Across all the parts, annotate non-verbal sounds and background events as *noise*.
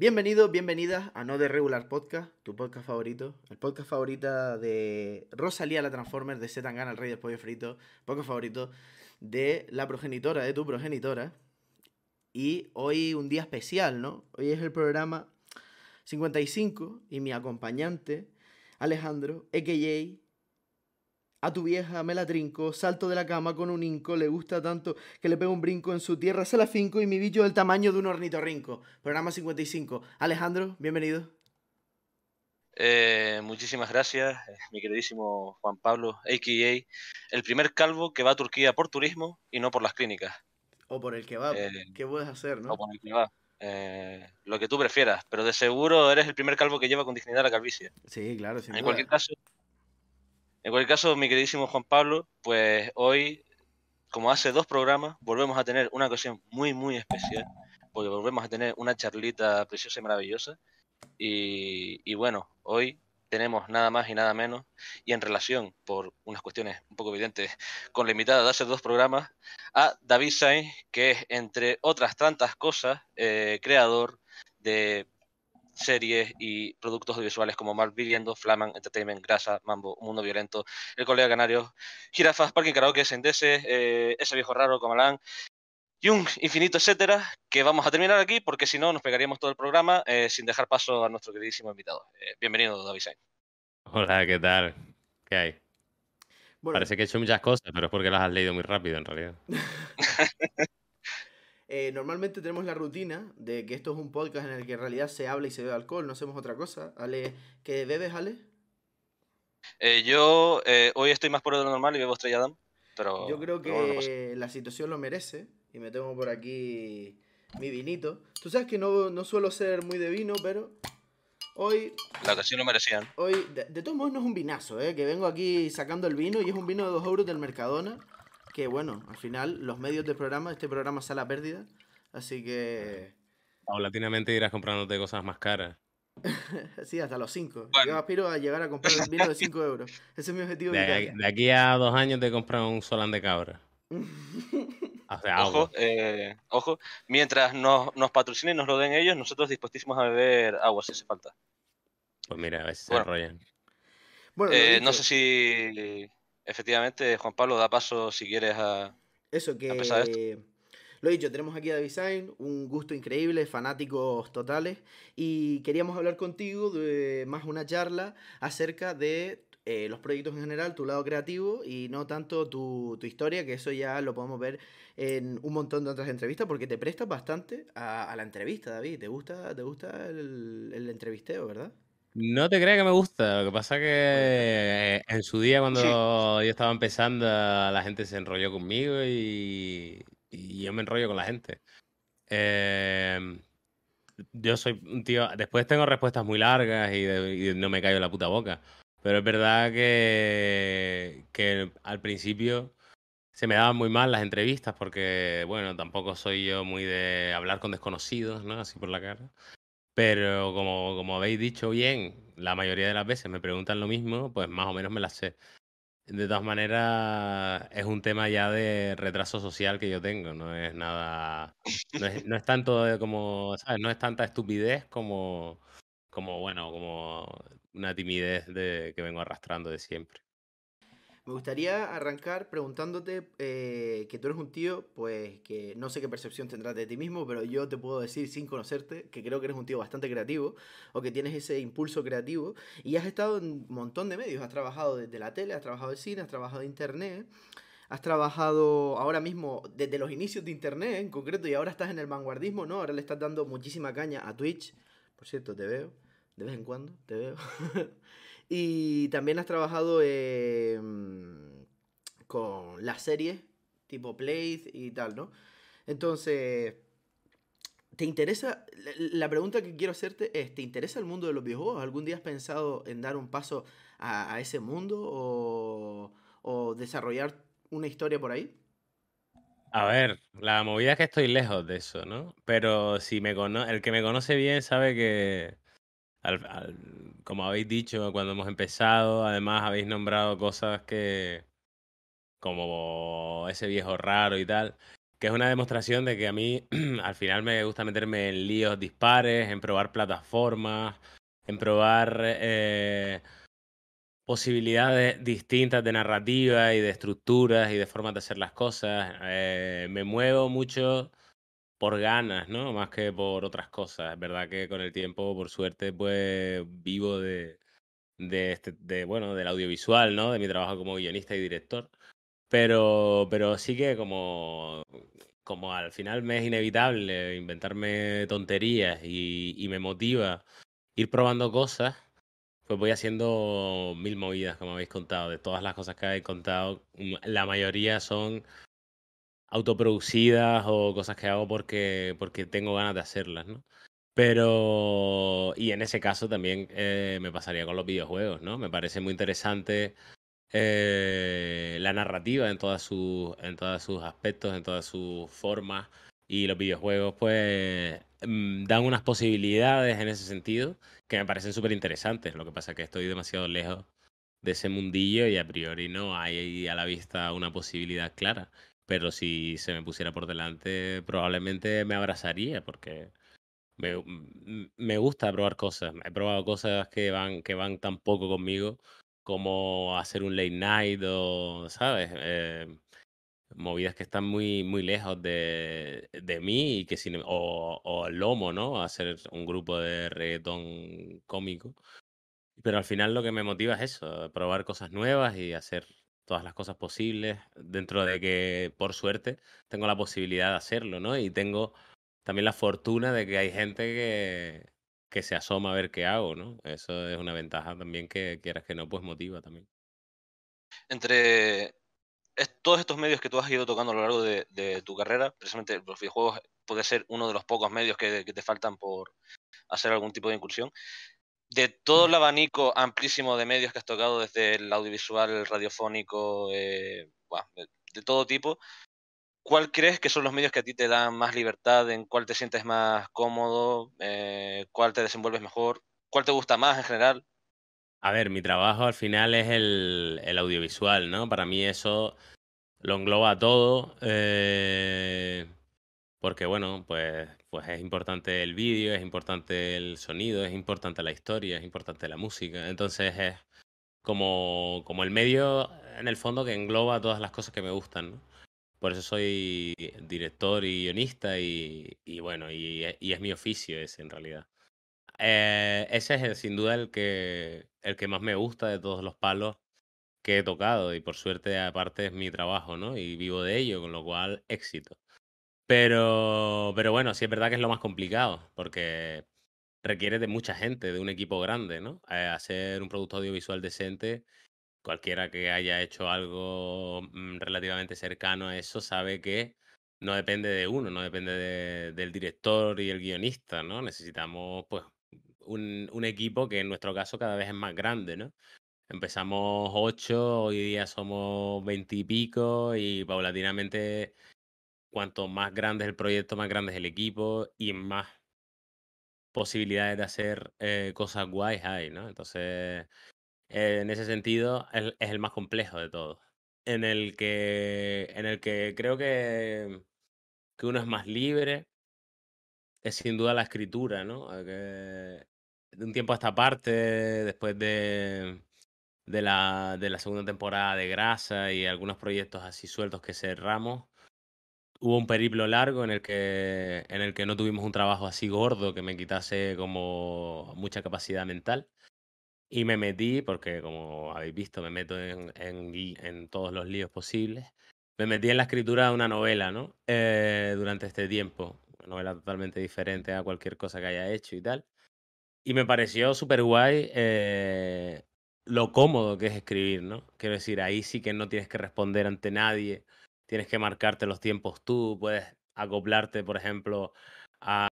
Bienvenidos, bienvenidas a No de Regular Podcast, tu podcast favorito, el podcast favorita de Rosalía la Transformer, de Setangana, el rey del pollo frito, podcast favorito de la progenitora, de tu progenitora. Y hoy un día especial, ¿no? Hoy es el programa 55 y mi acompañante, Alejandro, EKJ, a tu vieja me la trinco, salto de la cama con un inco, le gusta tanto que le pego un brinco, en su tierra se la finco y mi bicho el tamaño de un ornitorrinco. Programa 55. Alejandro, bienvenido. Eh, muchísimas gracias, eh, mi queridísimo Juan Pablo, a.k.a. el primer calvo que va a Turquía por turismo y no por las clínicas. O por el que va, eh, ¿qué puedes hacer, no? O por el que va. lo que tú prefieras, pero de seguro eres el primer calvo que lleva con dignidad la calvicie. Sí, claro, sí. En cualquier caso, en cualquier caso, mi queridísimo Juan Pablo, pues hoy, como hace dos programas, volvemos a tener una ocasión muy, muy especial, porque volvemos a tener una charlita preciosa y maravillosa. Y, bueno, hoy tenemos nada más y nada menos, y en relación, por unas cuestiones un poco evidentes, con la invitada de hacer dos programas, a David Sainz, que es, entre otras tantas cosas, eh, creador de series y productos audiovisuales como Mar Viviendo, Flaman, Entertainment, Grasa, Mambo, Mundo Violento, El Colega Canario, Girafas, Parking Karaoke, Sendese, eh, Ese Viejo Raro, Comalán, y infinito etcétera, que vamos a terminar aquí porque si no nos pegaríamos todo el programa eh, sin dejar paso a nuestro queridísimo invitado. Eh, bienvenido, David Sain. Hola, ¿qué tal? ¿Qué hay? Bueno. Parece que he hecho muchas cosas, pero es porque las has leído muy rápido en realidad. *laughs* Eh, normalmente tenemos la rutina de que esto es un podcast en el que en realidad se habla y se bebe alcohol, no hacemos otra cosa. Ale, ¿qué bebes, Ale? Eh, yo eh, hoy estoy más por de lo normal y bebo Estrella pero... Yo creo que la situación lo merece y me tengo por aquí mi vinito. Tú sabes que no, no suelo ser muy de vino, pero hoy... La ocasión lo merecían. Hoy, de, todos modos, no es un vinazo, Que vengo aquí sacando el vino y es un vino de 2 euros del Mercadona que bueno, al final los medios del programa, este programa sale a pérdida, así que... Paulatinamente irás comprándote cosas más caras. *laughs* sí, hasta los 5. Yo aspiro a llegar a comprar un vino de 5 euros. Ese es mi objetivo. De, aquí, a dos años te comprar un solán de cabra. *laughs* ojo, eh, ojo, mientras nos, nos patrocinen y nos lo den ellos, nosotros dispuestísimos a beber agua si hace falta. Pues mira, a ver si se Bueno, eh, no sé si efectivamente, Juan Pablo, da paso si quieres a. Eso que. esto. Lo dicho, tenemos aquí a David un gusto increíble, fanáticos totales, y queríamos hablar contigo de más una charla acerca de eh, los proyectos en general, tu lado creativo y no tanto tu, historia, que eso ya lo podemos ver en un montón de otras entrevistas, porque te prestas bastante a, la entrevista, David. ¿Te gusta, te gusta el entrevisteo, verdad? No te creas que me gusta. Lo que pasa que eh, en su día, cuando yo estaba empezando, la gente se enrolló conmigo y, yo me enrollo con la gente. Em, yo soy un tío. Después tengo respuestas muy largas y, no me callo la puta boca. Pero es verdad que, que al principio se me daban muy mal las entrevistas porque, bueno, tampoco soy yo muy de hablar con desconocidos, ¿no? Así por la cara. Pero como, habéis dicho bien, la mayoría de las veces me preguntan lo mismo, pues más o menos me la sé. De todas maneras, es un tema ya de retraso social que yo tengo, no es nada, no es, tanto como, ¿sabes? No es tanta estupidez como, como bueno, como una timidez que vengo arrastrando de siempre. Me gustaría arrancar preguntándote eh, que tú eres un tío, pues que no sé qué percepción tendrás de ti mismo, pero yo te puedo decir sin conocerte que creo que eres un tío bastante creativo o que tienes ese impulso creativo y has estado en un montón de medios, has trabajado desde la tele, has trabajado en cine, has trabajado en internet has trabajado ahora mismo desde los inicios de Internet en concreto y ahora estás en el vanguardismo, ¿no? Ahora le estás dando muchísima caña a Twitch. Por cierto, te veo. De vez en cuando, te veo. *laughs* Y también has trabajado con las series, tipo Play y tal, ¿no? Entonces, ¿te interesa? La pregunta que quiero hacerte es, ¿te interesa el mundo de los videojuegos? ¿Algún día has pensado en dar un paso a, ese mundo o, desarrollar una historia por ahí? A ver, la movida es que estoy lejos de eso, ¿no? Pero si me el que me conoce bien sabe que, como habéis dicho cuando hemos empezado, además habéis nombrado cosas que, como ese viejo raro y tal, que es una demostración de que a mí *clears throat* al final me gusta meterme en líos dispares, en probar plataformas, en probar eh, posibilidades distintas de narrativa y de estructuras y de formas de hacer las cosas. Eh, me muevo mucho por ganas, ¿no? Más que por otras cosas. Es verdad que con el tiempo, por suerte, pues vivo de, de, este, de bueno, del audiovisual, ¿no? De mi trabajo como guionista y director. Pero, pero sí que como, como al final me es inevitable inventarme tonterías y, y me motiva ir probando cosas, pues voy haciendo mil movidas, como habéis contado. De todas las cosas que habéis contado, mm, la mayoría son autoproducidas o cosas que hago porque, porque tengo ganas de hacerlas, ¿no? Pero, y en ese caso también eh, me pasaría con los videojuegos, ¿no? Me parece muy interesante eh, la narrativa en, sus, en todos sus aspectos, en todas sus formas. Y los videojuegos, pues, mm, dan unas posibilidades en ese sentido que me parecen súper interesantes. Lo que pasa es que estoy demasiado lejos de ese mundillo y a priori no hay a la vista una posibilidad clara pero si se me pusiera por delante, probablemente me abrazaría, porque mm, me, gusta probar cosas. He probado cosas que van, que van tan poco conmigo como hacer un late night o, ¿sabes? Eh, movidas que están muy, muy lejos de, mí y que o, o el lomo, ¿no? Hacer un grupo de reggaetón cómico. Pero al final lo que me motiva es eso, probar cosas nuevas y hacer todas las cosas posibles, dentro de que, por suerte, tengo la posibilidad de hacerlo, ¿no? Y tengo también la fortuna de que hay gente que, que se asoma a ver qué hago, ¿no? Eso es una ventaja también que quieras que no, pues motiva también. Entre todos estos medios que tú has ido tocando a lo largo de, tu carrera, precisamente los videojuegos puede ser uno de los pocos medios que, te faltan por hacer algún tipo de incursión de todo el abanico amplísimo de medios que has tocado, desde el audiovisual, el radiofónico, eh, de, todo tipo, ¿cuál crees que son los medios que a ti te dan más libertad? ¿En cuál te sientes más cómodo? Eh, ¿Cuál te desenvuelves mejor? ¿Cuál te gusta más en general? A ver, mi trabajo al final es el, audiovisual, ¿no? Para mí eso lo engloba todo. Eh, porque, bueno, pues pues es importante el vídeo, es importante el sonido, es importante la historia, es importante la música. Entonces es como, como el medio en el fondo que engloba todas las cosas que me gustan. Por eso soy director y guionista y, bueno, y, es mi oficio ese en realidad. Eh, ese es sin duda el que, el que más me gusta de todos los palos que he tocado y por suerte aparte es mi trabajo, ¿no? Y vivo de ello, con lo cual éxito. Pero, pero bueno, sí es verdad que es lo más complicado, porque requiere de mucha gente, de un equipo grande, ¿no? Eh, hacer un producto audiovisual decente, cualquiera que haya hecho algo mm, relativamente cercano a eso sabe que no depende de uno, no depende del director y el guionista, ¿no? Necesitamos, pues, un, equipo que en nuestro caso cada vez es más grande, ¿no? Empezamos ocho, hoy día somos veintipico y, y paulatinamente cuanto más grande es el proyecto, más grande es el equipo y más posibilidades de hacer eh, cosas guays hay, ¿no? Entonces, eh, en ese sentido, es, el más complejo de todos. En el que, en el que creo que, que uno es más libre, es sin duda la escritura, ¿no? de un tiempo a esta parte, después de, de, la, de la segunda temporada de Grasa y algunos proyectos así sueltos que cerramos, hubo un periplo largo en el que en el que no tuvimos un trabajo así gordo que me quitase como mucha capacidad mental y me metí porque como habéis visto me meto en, en, todos los líos posibles me metí en la escritura de una novela no eh, durante este tiempo una novela totalmente diferente a cualquier cosa que haya hecho y tal y me pareció súper guay eh, lo cómodo que es escribir no quiero decir ahí sí que no tienes que responder ante nadie tienes que marcarte los tiempos tú, puedes acoplarte, por ejemplo, a,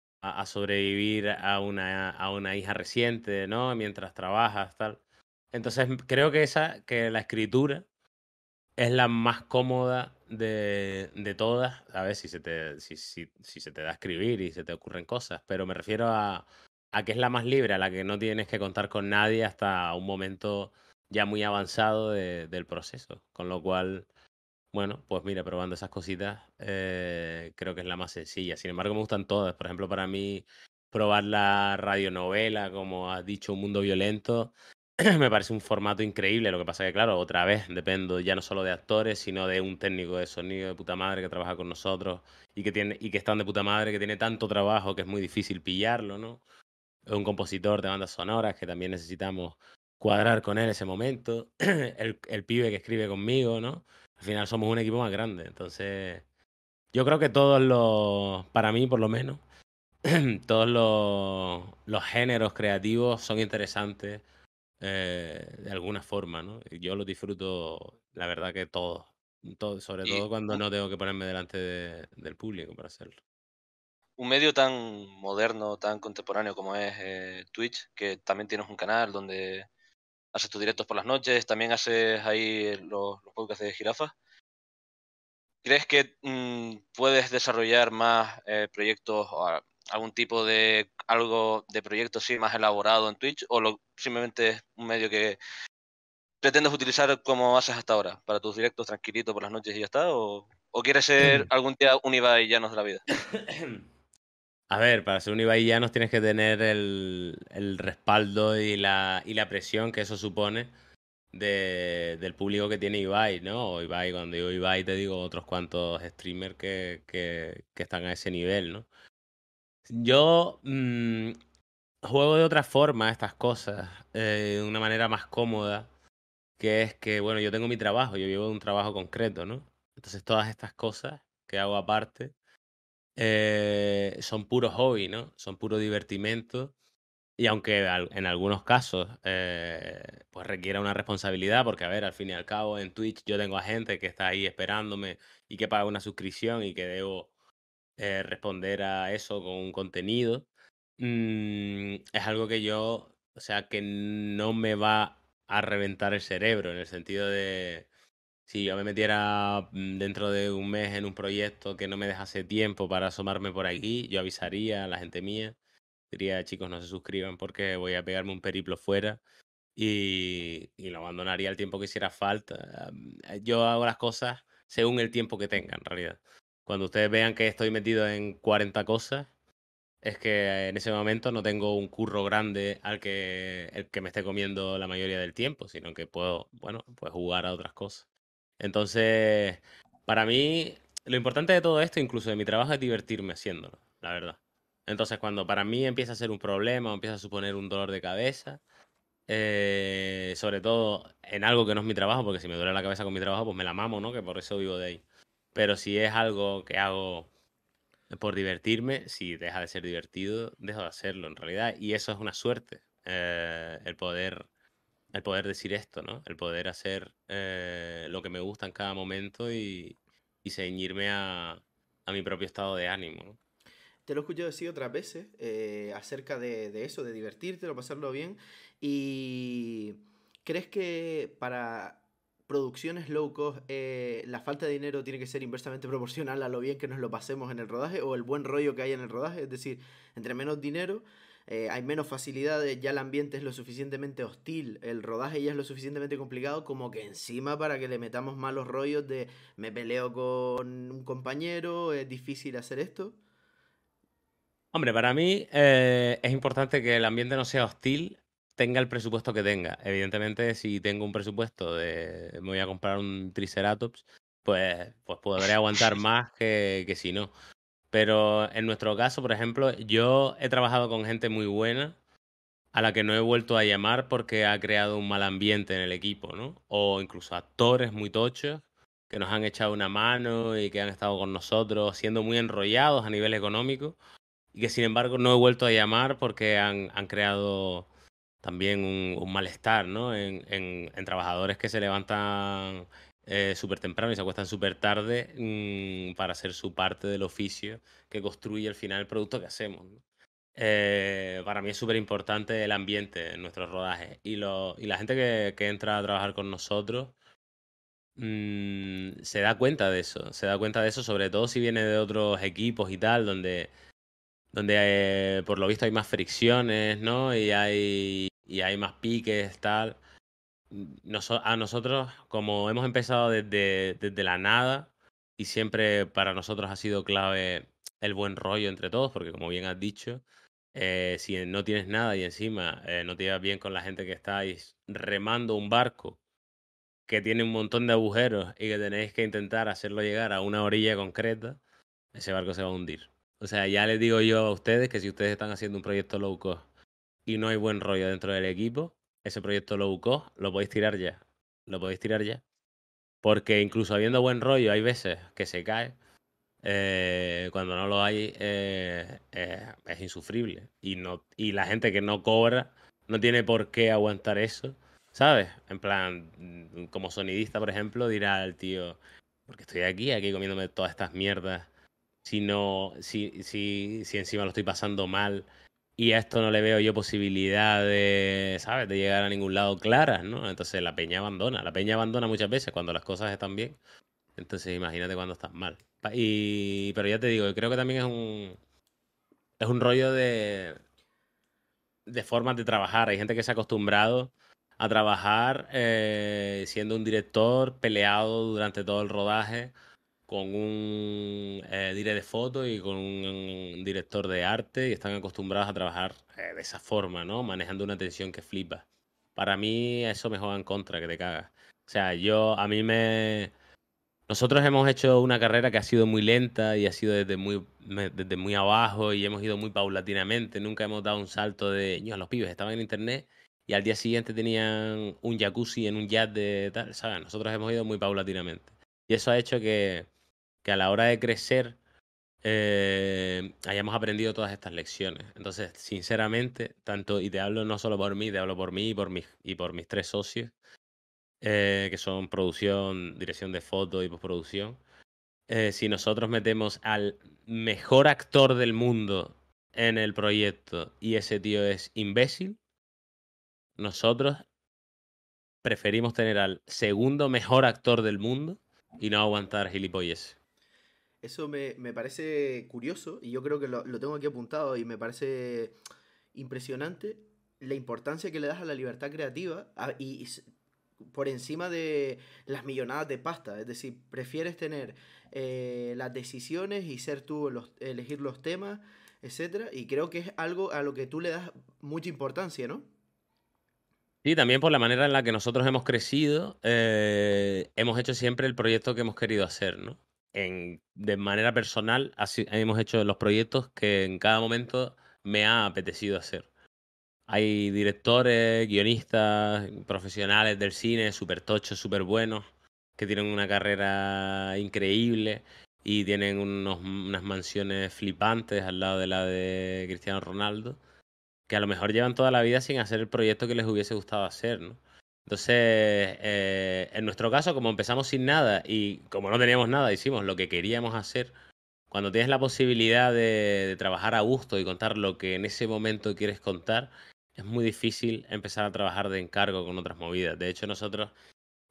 sobrevivir a una, hija reciente, ¿no? Mientras trabajas, tal. Entonces creo que esa, que la escritura es la más cómoda de, todas. A ver si se, te, si, se te da a escribir y se te ocurren cosas, pero me refiero a, que es la más libre, a la que no tienes que contar con nadie hasta un momento ya muy avanzado del proceso. Con lo cual bueno, pues mira, probando esas cositas, eh, creo que es la más sencilla. Sin embargo, me gustan todas. Por ejemplo, para mí, probar la radionovela, como has dicho, Un Mundo Violento, *clears throat* me parece un formato increíble. Lo que pasa que, claro, otra vez dependo ya no solo de actores, sino de un técnico de sonido de puta madre que trabaja con nosotros y que, tiene, y que están de puta madre, que tiene tanto trabajo que es muy difícil pillarlo, ¿no? Un compositor de bandas sonoras que también necesitamos cuadrar con él ese momento. *clears throat* El, el pibe que escribe conmigo, ¿no? al final somos un equipo más grande. Entonces, yo creo que todos los, para mí por lo menos, *clears throat* todos los, géneros creativos son interesantes eh, de alguna forma, ¿no? Yo los disfruto, la verdad que todos. Todo, sobre todo cuando no tengo que ponerme delante del público para hacerlo. Un medio tan moderno, tan contemporáneo como es eh, Twitch, que también tienes un canal donde haces tus directos por las noches, también haces ahí eh, los, podcasts de jirafas. ¿Crees que mm, puedes desarrollar más eh, proyectos o algún tipo de algo de proyecto sí más elaborado en Twitch o lo, simplemente es un medio que pretendes utilizar como haces hasta ahora para tus directos tranquilitos por las noches y ya está o, quieres ser mm. algún día un Ibai Llanos de la vida? *coughs* A ver, para ser un Ibai no tienes que tener el, respaldo y la, y la presión que eso supone del público que tiene Ibai, ¿no? O Ibai, cuando digo Ibai te digo otros cuantos streamers que, están a ese nivel, ¿no? Yo mm, juego de otra forma estas cosas, eh, de una manera más cómoda, que es que, bueno, yo tengo mi trabajo, yo vivo de un trabajo concreto, ¿no? Entonces todas estas cosas que hago aparte eh, son puros hobby, ¿no? Son puro divertimento. Y aunque en algunos casos eh, pues requiera una responsabilidad, porque a ver, al fin y al cabo en Twitch yo tengo a gente que está ahí esperándome y que paga una suscripción y que debo eh, responder a eso con un contenido, mm, es algo que yo, o sea, que no me va a reventar el cerebro en el sentido de, si yo me metiera mm, dentro de un mes en un proyecto que no me dejase tiempo para asomarme por aquí, yo avisaría a la gente mía. Diría, chicos, no se suscriban porque voy a pegarme un periplo fuera y, y lo abandonaría el tiempo que hiciera falta. Mm, eh, yo hago las cosas según el tiempo que tenga, en realidad. Cuando ustedes vean que estoy metido en 40 cosas, es que en ese momento no tengo un curro grande al que, el que me esté comiendo la mayoría del tiempo, sino que puedo, bueno, pues jugar a otras cosas. Entonces, para mí, lo importante de todo esto, incluso de mi trabajo, es divertirme haciéndolo, la verdad. Entonces, cuando para mí empieza a ser un problema, empieza a suponer un dolor de cabeza, eh, sobre todo en algo que no es mi trabajo, porque si me duele la cabeza con mi trabajo, pues me la mamo, ¿no? Que por eso vivo de ahí. Pero si es algo que hago por divertirme, si deja de ser divertido, dejo de hacerlo en realidad. Y eso es una suerte, eh, el poder el poder decir esto, ¿no? El poder hacer eh, lo que me gusta en cada momento y, ceñirme a, mi propio estado de ánimo. Te lo he escuchado decir otras veces eh, acerca de, eso, de divertirte, de pasarlo bien. ¿Y crees que para producciones low cost eh, la falta de dinero tiene que ser inversamente *laughs* proporcional a lo bien que nos lo pasemos en el rodaje o el buen rollo que hay en el rodaje? Es decir, entre menos dinero, eh, hay menos facilidades, eh, ya el ambiente es lo suficientemente hostil, el rodaje ya es lo suficientemente complicado como que encima para que le metamos malos rollos de me peleo con un compañero, es difícil hacer esto. Hombre, para mí eh, es importante que el ambiente no sea hostil, tenga el presupuesto que tenga. Evidentemente, si tengo un presupuesto de me voy a comprar un Triceratops, pues, pues podré aguantar *laughs* más que si no. Pero en nuestro caso, por ejemplo, yo he trabajado con gente muy buena a la que no he vuelto a llamar porque ha creado un mal ambiente en el equipo, ¿no? O incluso actores muy tochos que nos han echado una mano y que han estado con nosotros siendo muy enrollados a nivel económico y que sin embargo no he vuelto a llamar porque han, creado también un, malestar, ¿no? en trabajadores que se levantan super eh, súper temprano y se acuestan súper tarde mm, para hacer su parte del oficio que construye al final el producto que hacemos. Eh, para mí es súper importante el ambiente en nuestros rodajes y, la gente que, entra a trabajar con nosotros mm, se da cuenta de eso, se da cuenta de eso sobre todo si viene de otros equipos y tal, donde, donde eh, por lo visto hay más fricciones, ¿no? Y hay, y hay más piques, tal a nosotros, como hemos empezado desde, desde la nada, y siempre para nosotros ha sido clave el buen rollo entre todos, porque como bien has dicho, eh, si no tienes nada y encima eh, no te llevas bien con la gente que estáis remando un barco que tiene un montón de agujeros y que tenéis que intentar hacerlo llegar a una orilla concreta, ese barco se va a hundir. O sea, ya les digo yo a ustedes que si ustedes están haciendo un proyecto low cost y no hay buen rollo dentro del equipo, ese proyecto lo cost lo podéis tirar ya. Lo podéis tirar ya. Porque incluso habiendo buen rollo, hay veces que se cae. Eh, cuando no lo hay, eh, eh, es insufrible. Y, no, y la gente que no cobra no tiene por qué aguantar eso. ¿Sabes? En plan, mm, como sonidista, por ejemplo, dirá al tío, porque estoy aquí, aquí comiéndome todas estas mierdas. Si no, si encima lo estoy pasando mal y a esto no le veo yo posibilidad de, ¿sabes?, de llegar a ningún lado claras, ¿no? Entonces la peña abandona. La peña abandona muchas veces cuando las cosas están bien. Entonces imagínate cuando están mal. Y, pero ya te digo, creo que también es un, es un rollo de, de formas de trabajar. Hay gente que se ha acostumbrado a trabajar eh, siendo un director peleado durante todo el rodaje con un eh, director de foto y con un, director de arte y están acostumbrados a trabajar eh, de esa forma, ¿no? Manejando una tensión que flipa. Para mí eso me juega en contra, que te cagas. O sea, yo, a mí me... Nosotros hemos hecho una carrera que ha sido muy lenta y ha sido desde muy, desde muy abajo y hemos ido muy paulatinamente. Nunca hemos dado un salto de, los pibes estaban en internet y al día siguiente tenían un jacuzzi en un jazz de tal, ¿sabes? Nosotros hemos ido muy paulatinamente. Y eso ha hecho que, que a la hora de crecer eh, hayamos aprendido todas estas lecciones. Entonces, sinceramente, tanto, y te hablo no solo por mí, te hablo por mí y por mis, y por mis tres socios, eh, que son producción, dirección de foto y postproducción. Eh, si nosotros metemos al mejor actor del mundo en el proyecto y ese tío es imbécil, nosotros preferimos tener al segundo mejor actor del mundo y no aguantar gilipolleces. Eso me, parece curioso y yo creo que lo, tengo aquí apuntado y me parece impresionante la importancia que le das a la libertad creativa y, por encima de las millonadas de pasta. Es decir, prefieres tener eh, las decisiones y ser tú los, elegir los temas, etcétera. Y creo que es algo a lo que tú le das mucha importancia, ¿no? Sí, también por la manera en la que nosotros hemos crecido, eh, hemos hecho siempre el proyecto que hemos querido hacer, ¿no? de manera personal hemos hecho los proyectos que en cada momento me ha apetecido hacer. Hay directores, guionistas, profesionales del cine, súper tochos, súper buenos, que tienen una carrera increíble y tienen unas mansiones flipantes al lado de la de Cristiano Ronaldo, que a lo mejor llevan toda la vida sin hacer el proyecto que les hubiese gustado hacer, ¿no? Entonces, eh, en nuestro caso, como empezamos sin nada y como no teníamos nada, hicimos lo que queríamos hacer. Cuando tienes la posibilidad de, trabajar a gusto y contar lo que en ese momento quieres contar, es muy difícil empezar a trabajar de encargo con otras movidas. De hecho, nosotros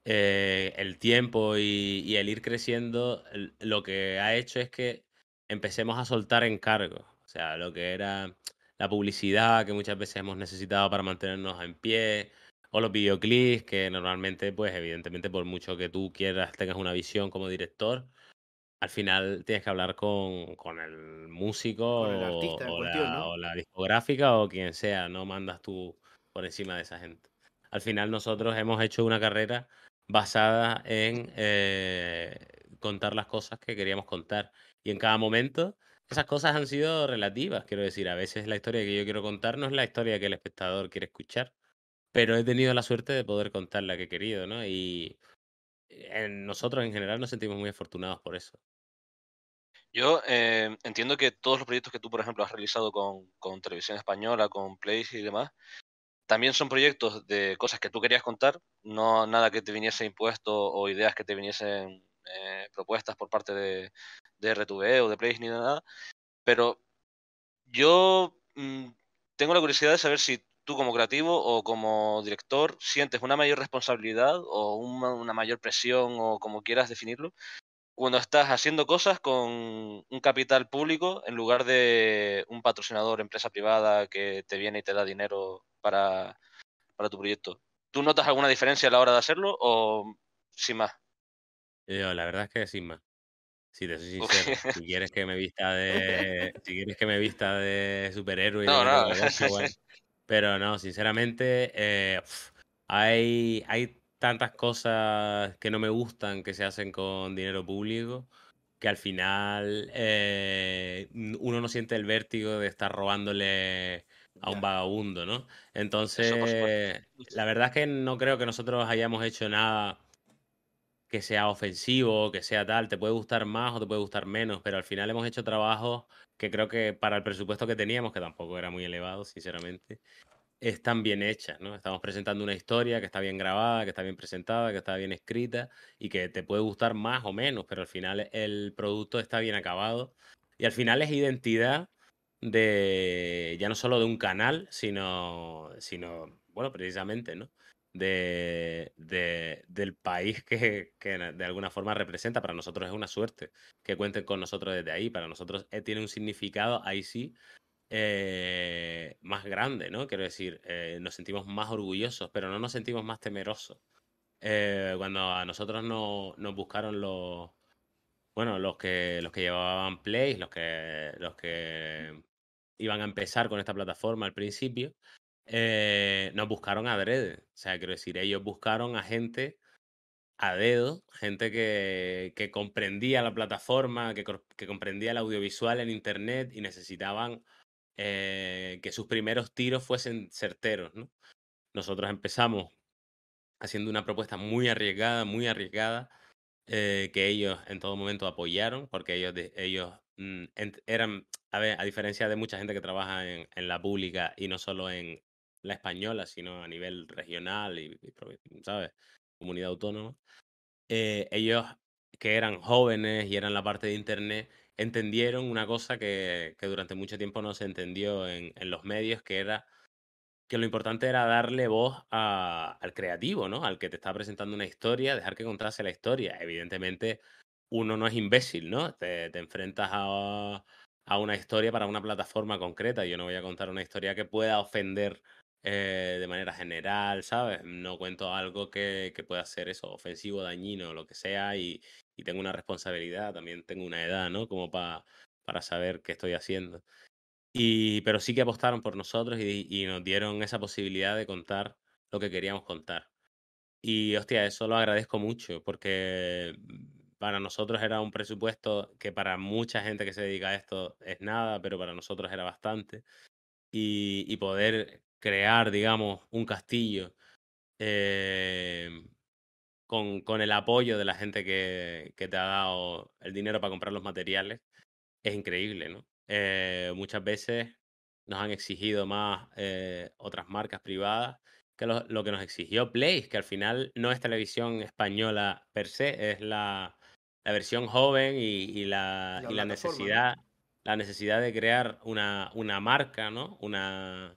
eh, el tiempo y, el ir creciendo lo que ha hecho es que empecemos a soltar encargos. O sea, lo que era la publicidad que muchas veces hemos necesitado para mantenernos en pie, o los videoclips, que normalmente, pues evidentemente, por mucho que tú quieras, tengas una visión como director, al final tienes que hablar con, el músico el artista, o, la, discográfica o quien sea, no mandas tú por encima de esa gente. Al final nosotros hemos hecho una carrera basada en eh, contar las cosas que queríamos contar y en cada momento esas cosas han sido relativas, quiero decir, a veces la historia que yo quiero contar no es la historia que el espectador quiere escuchar, pero he tenido la suerte de poder contar la que he querido, ¿no? Y eh, en nosotros en general nos sentimos muy afortunados por eso. Yo eh, entiendo que todos los proyectos que tú, por ejemplo, has realizado con, con Televisión Española, con Place y demás, también son proyectos de cosas que tú querías contar, no nada que te viniese impuesto o ideas que te viniesen eh, propuestas por parte de, de RTV o de Place ni de nada. Pero yo mm, tengo la curiosidad de saber si tú como creativo o como director sientes una mayor responsabilidad o una, mayor presión o como quieras definirlo cuando estás haciendo cosas con un capital público en lugar de un patrocinador, empresa privada que te viene y te da dinero para, para tu proyecto. ¿Tú notas alguna diferencia a la hora de hacerlo o sin más? Yo, eh, oh, la verdad es que sin más. Si si quieres que me vista de si quieres que me vista de superhéroe, *laughs* no, no. Pero no, sinceramente, eh, hay, hay tantas cosas que no me gustan que se hacen con dinero público que al final eh, uno no siente el vértigo de estar robándole a un vagabundo, ¿no? Entonces, la verdad es que no creo que nosotros hayamos hecho nada que sea ofensivo, que sea tal, te puede gustar más o te puede gustar menos, pero al final hemos hecho trabajos que creo que para el presupuesto que teníamos, que tampoco era muy elevado, sinceramente, están bien hechas, ¿no? Estamos presentando una historia que está bien grabada, que está bien presentada, que está bien escrita y que te puede gustar más o menos, pero al final el producto está bien acabado y al final es identidad de ya no solo de un canal, sino, sino bueno, precisamente, ¿no? de, del país que, de alguna forma representa. Para nosotros es una suerte que cuenten con nosotros desde ahí. Para nosotros eh, tiene un significado ahí sí eh, más grande, ¿no? Quiero decir, eh, nos sentimos más orgullosos, pero no nos sentimos más temerosos. cuando a nosotros nos buscaron los, bueno, los que, los que llevaban Play los que, los que iban a empezar con esta plataforma al principio, eh, nos buscaron adrede. O sea, quiero decir, ellos buscaron a gente a dedo, gente que, comprendía la plataforma, que, comprendía el audiovisual en Internet y necesitaban eh, que sus primeros tiros fuesen certeros. Nosotros empezamos haciendo una propuesta muy arriesgada, muy arriesgada, eh, que ellos en todo momento apoyaron, porque ellos, mm, eran, a diferencia de mucha gente que trabaja en la pública y no solo en, la española, sino a nivel regional y, ¿sabes? Comunidad autónoma. Eh, ellos que eran jóvenes y eran la parte de Internet, entendieron una cosa que, durante mucho tiempo no se entendió en, los medios, que era que lo importante era darle voz al creativo, ¿no? Al que te está presentando una historia, dejar que contase la historia. Evidentemente, uno no es imbécil, ¿no? Te, enfrentas a, a, una historia para una plataforma concreta. Yo no voy a contar una historia que pueda ofender eh, de manera general, ¿sabes? No cuento algo que, pueda ser eso, ofensivo, dañino, lo que sea, y, tengo una responsabilidad, también tengo una edad, ¿no? Como para saber qué estoy haciendo. Y, pero sí que apostaron por nosotros y, nos dieron esa posibilidad de contar lo que queríamos contar. Y hostia, eso lo agradezco mucho porque para nosotros era un presupuesto que para mucha gente que se dedica a esto es nada, pero para nosotros era bastante. y poder crear, digamos, un castillo em, con, el apoyo de la gente que, te ha dado el dinero para comprar los materiales, es increíble, ¿no? Eh, muchas veces nos han exigido más eh, otras marcas privadas que lo, que nos exigió Play, que al final no es televisión española per se, es la, versión joven y, la, y la necesidad, la necesidad de crear una, una marca, ¿no? Una,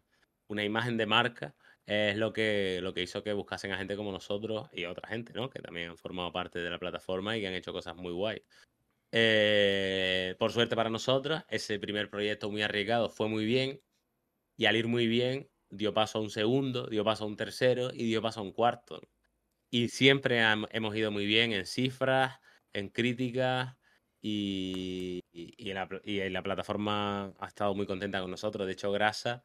una imagen de marca es lo que, lo que hizo que buscasen a gente como nosotros y a otra gente, ¿no? Que también han formado parte de la plataforma y que han hecho cosas muy guay. Eh, por suerte para nosotros, ese primer proyecto muy arriesgado fue muy bien y al ir muy bien dio paso a un segundo, dio paso a un tercero y dio paso a un cuarto. Y siempre hemos ido muy bien en cifras, en críticas y, la, y en la plataforma ha estado muy contenta con nosotros. De hecho, Grasa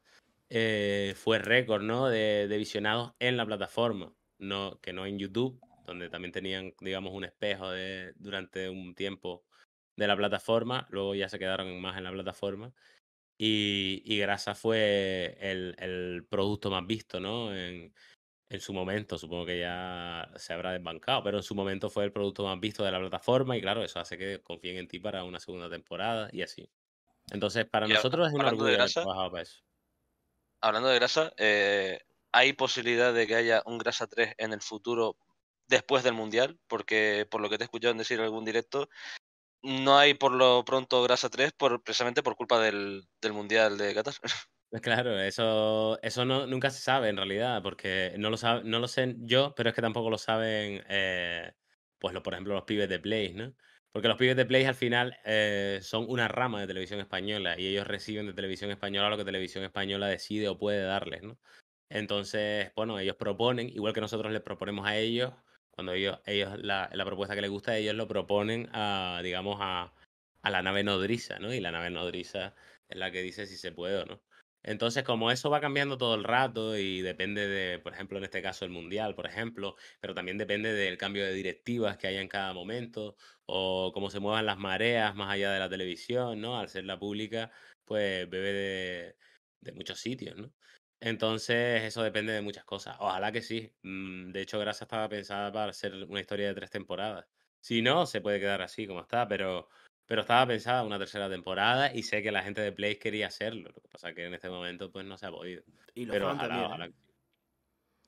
eh, fue récord, ¿no? De, visionados en la plataforma, no, que no en YouTube, donde también tenían, digamos, un espejo de, durante un tiempo de la plataforma, luego ya se quedaron más en la plataforma. Y, Grasa fue el, producto más visto, ¿no? En, su momento, supongo que ya se habrá desbancado, pero en su momento fue el producto más visto de la plataforma y claro, eso hace que confíen en ti para una segunda temporada y así. Entonces, para nosotros es un orgullo haber trabajado eso hablando de grasa, eh, ¿hay posibilidad de que haya un grasa 3 en el futuro después del Mundial? Porque por lo que te he escuchado en decir en algún directo, no hay por lo pronto grasa 3 por, precisamente por culpa del, Mundial de Qatar. *laughs* Pues claro, eso, eso no, nunca se sabe en realidad, porque no lo, saben no lo sé yo, pero es que tampoco lo saben, eh, pues lo, por ejemplo, los pibes de Blaze, ¿no? Porque los pibes de Play al final eh, son una rama de televisión española y ellos reciben de televisión española lo que televisión española decide o puede darles, ¿no? Entonces, bueno, ellos proponen, igual que nosotros les proponemos a ellos, cuando ellos, ellos la, la propuesta que les gusta, ellos lo proponen a, digamos, a, a la nave nodriza, ¿no? Y la nave nodriza es la que dice si se puede o no. Entonces, como eso va cambiando todo el rato y depende de, por ejemplo, en este caso el Mundial, por ejemplo, pero también depende del cambio de directivas que haya en cada momento o cómo se muevan las mareas más allá de la televisión, ¿no? Al ser la pública, pues bebe de, muchos sitios, ¿no? Entonces, eso depende de muchas cosas. Ojalá que sí. Mm, de hecho, Grasa estaba pensada para ser una historia de tres temporadas. Si no, se puede quedar así como está, pero pero estaba pensada una tercera temporada y sé que la gente de Play quería hacerlo. Lo que pasa es que en este momento pues no se ha podido. Pero ¿eh? ojalá, ojalá,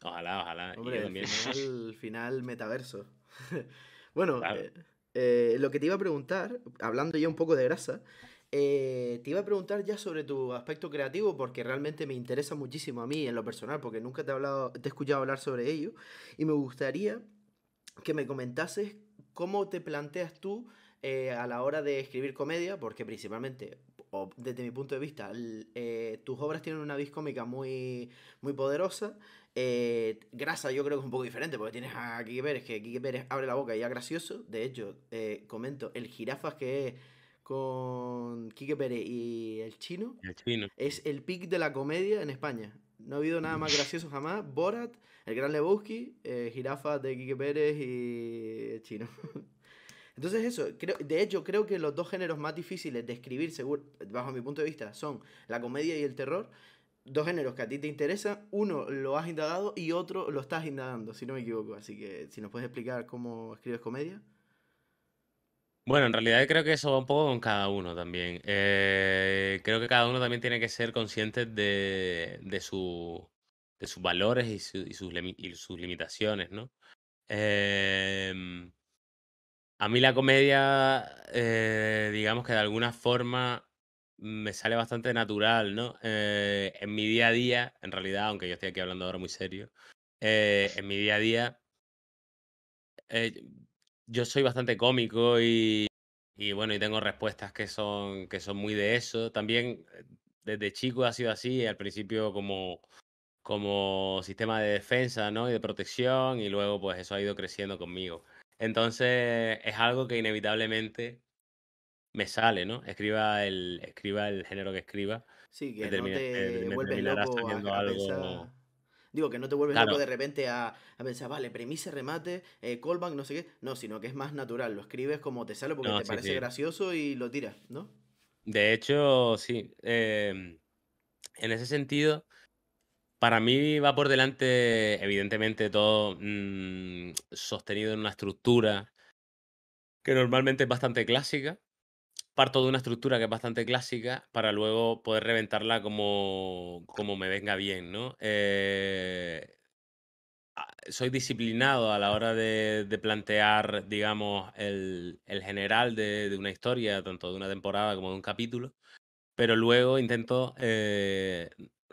ojalá, ojalá, *laughs* final, metaverso. *laughs* bueno, eh, eh, lo que te iba a preguntar, hablando ya un poco de grasa, te iba a preguntar ya sobre tu aspecto creativo, porque realmente me interesa muchísimo a mí en lo personal, porque nunca te he, hablado, te he escuchado hablar sobre ello. Y me gustaría que me comentases cómo te planteas tú eh, a la hora de escribir comedia, porque principalmente, o desde mi punto de vista, eh, tus obras tienen una vis cómica muy, muy poderosa. Eh, grasa yo creo que es un poco diferente, porque tienes a Kike Pérez, que Quique Pérez abre la boca y es gracioso. De hecho, comento, el jirafas que es con Quique Pérez y el chino, el chino. es el pic de la comedia en España. No ha habido nada más gracioso jamás. Borat, el gran Lebowski, jirafas de Quique Pérez y el chino. *laughs* Entonces eso, de hecho creo que los dos géneros más difíciles de escribir, según, bajo mi punto de vista, son la comedia y el terror. Dos géneros que a ti te interesan, uno lo has indagado y otro lo estás indagando, si no me equivoco. Así que si nos puedes explicar cómo escribes comedia. Bueno, en realidad creo que eso va un poco con cada uno también. Eh, creo que cada uno también tiene que ser consciente de, de, su, de sus valores y, sus, y sus, limitaciones, ¿no? Eh, a mí la comedia, eh, digamos que de alguna forma me sale bastante natural, ¿no? Eh, en mi día a día, en realidad, aunque yo estoy aquí hablando ahora muy serio, eh, en mi día a día yo soy bastante cómico y, y, bueno, y tengo respuestas que son, que son muy de eso. También desde chico ha sido así, al principio como, como sistema de defensa, ¿no? Y de protección, y luego pues eso ha ido creciendo conmigo. Entonces es algo que inevitablemente me sale, ¿no? Escriba el, escriba el género que escriba. Sí, que no te vuelves loco a, Digo, que no te vuelves loco de repente a, pensar, vale, premisa, remate, eh, callback, no sé qué. No, sino que es más natural. Lo escribes como te sale porque te parece gracioso y lo tiras, ¿no? De hecho, sí. Em, en ese sentido, para mí va por delante, evidentemente, todo mm, sostenido en una estructura que normalmente es bastante clásica. Parto de una estructura que es bastante clásica para luego poder reventarla como, me venga bien, ¿no? Eh, ah, soy disciplinado a la hora de, plantear, digamos, el, general de, una historia, tanto de una temporada como de un capítulo, pero luego intento eh,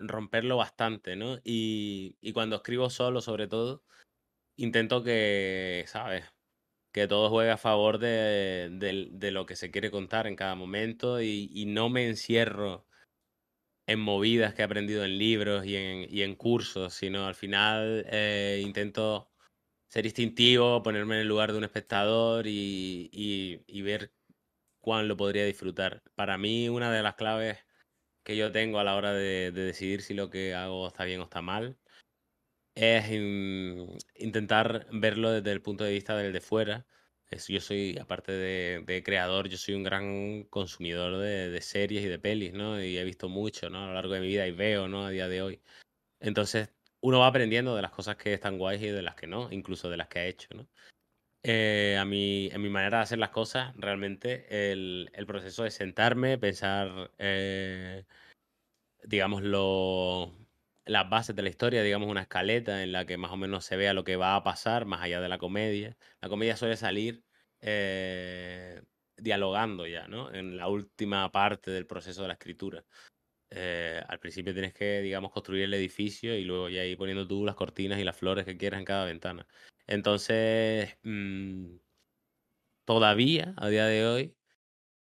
romperlo bastante, ¿no? Y, y cuando escribo solo, sobre todo, intento que, ¿sabes? Que todo juegue a favor de, lo que se quiere contar en cada momento y, no me encierro en movidas que he aprendido en libros y en, y en cursos, sino al final eh, intento ser instintivo, ponerme en el lugar de un espectador y, y, y, ver cuán lo podría disfrutar. Para mí, una de las claves que yo tengo a la hora de, decidir si lo que hago está bien o está mal es intentar verlo desde el punto de vista del de fuera. yo soy, aparte de, creador, yo soy un gran consumidor de, series y de pelis, ¿no? Y he visto mucho, ¿no? A lo largo de mi vida y veo, ¿no? A día de hoy. Entonces, uno va aprendiendo de las cosas que están guays y de las que no, incluso de las que ha hecho, ¿no? eh, a, mi, manera de hacer las cosas, realmente el, proceso de sentarme, pensar, eh, digamos, las bases de la historia, digamos, una escaleta en la que más o menos se vea lo que va a pasar, más allá de la comedia. La comedia suele salir eh, dialogando ya, ¿no? En la última parte del proceso de la escritura. Eh, al principio tienes que, digamos, construir el edificio y luego ya ir poniendo tú las cortinas y las flores que quieras en cada ventana. Entonces, mm, todavía, a día de hoy,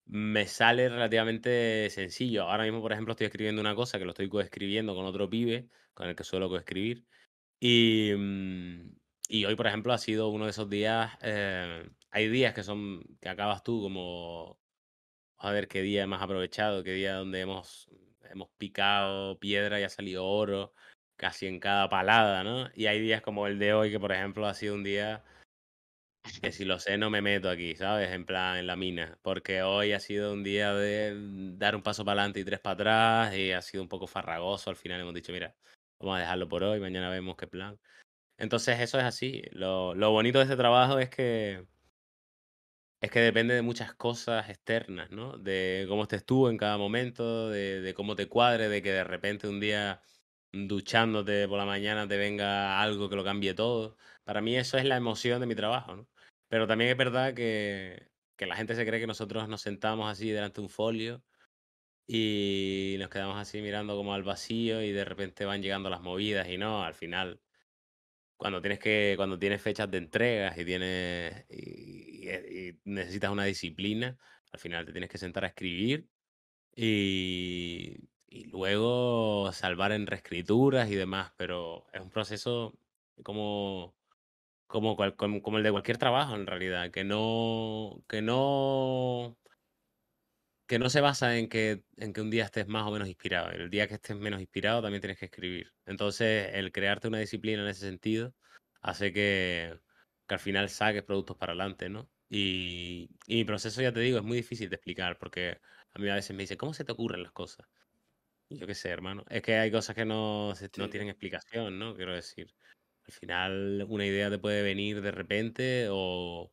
me sale relativamente sencillo. Ahora mismo, por ejemplo, estoy escribiendo una cosa que lo estoy coescribiendo con otro pibe, con el que suelo coescribir. Y, mm, y hoy, por ejemplo, ha sido uno de esos días. Eh, hay días que son. que acabas tú como. A ver qué día más aprovechado, qué día donde hemos hemos picado piedra y ha salido oro casi en cada palada, ¿no? Y hay días como el de hoy, que por ejemplo ha sido un día que si lo sé no me meto aquí, ¿sabes? En plan, en la mina, porque hoy ha sido un día de dar un paso para adelante y tres para atrás y ha sido un poco farragoso, al final hemos dicho, mira, vamos a dejarlo por hoy, mañana vemos qué plan. Entonces eso es así, lo, lo bonito de este trabajo es que es que depende de muchas cosas externas, ¿no? De cómo estés tú en cada momento, de, cómo te cuadre, de que de repente un día duchándote por la mañana te venga algo que lo cambie todo. Para mí eso es la emoción de mi trabajo, ¿no? Pero también es verdad que, la gente se cree que nosotros nos sentamos así delante de un folio y nos quedamos así mirando como al vacío y de repente van llegando las movidas y no, al final cuando tienes que cuando tienes fechas de entregas y tienes eh, necesitas una disciplina. Al final te tienes que sentar a escribir y, luego salvar en reescrituras y demás, pero es un proceso como, como, el de cualquier trabajo en realidad, que no, que no, que no se basa en que, en que un día estés más o menos inspirado. El día que estés menos inspirado también tienes que escribir. Entonces, el crearte una disciplina en ese sentido hace que, que al final saques productos para adelante, ¿no? Y, mi proceso, ya te digo, es muy difícil de explicar porque a mí a veces me dicen, ¿cómo se te ocurren las cosas? Y yo qué sé, hermano. Es que hay cosas que no, tienen explicación, ¿no? Quiero decir, al final una idea te puede venir de repente o,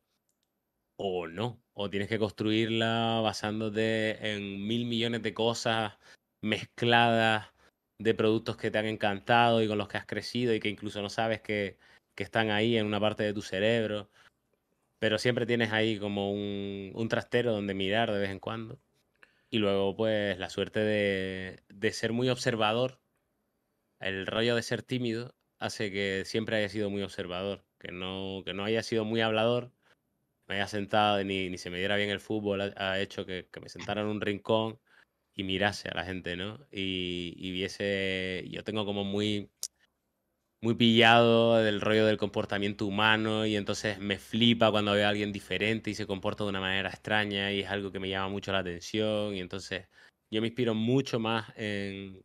o no. O tienes que construirla basándote en mil millones de cosas mezcladas de productos que te han encantado y con los que has crecido y que incluso no sabes que están ahí en una parte de tu cerebro. Pero siempre tienes ahí como un, trastero donde mirar de vez en cuando. Y luego, pues, la suerte de, de ser muy observador. El rollo de ser tímido hace que siempre haya sido muy observador. Que no, que no haya sido muy hablador. Me haya sentado ni, se me diera bien el fútbol. Ha, hecho que, me sentara en un rincón y mirase a la gente, ¿no? Y, y viese. Yo tengo como muy muy pillado del rollo del comportamiento humano y entonces me flipa cuando veo a alguien diferente y se comporta de una manera extraña y es algo que me llama mucho la atención y entonces yo me inspiro mucho más en,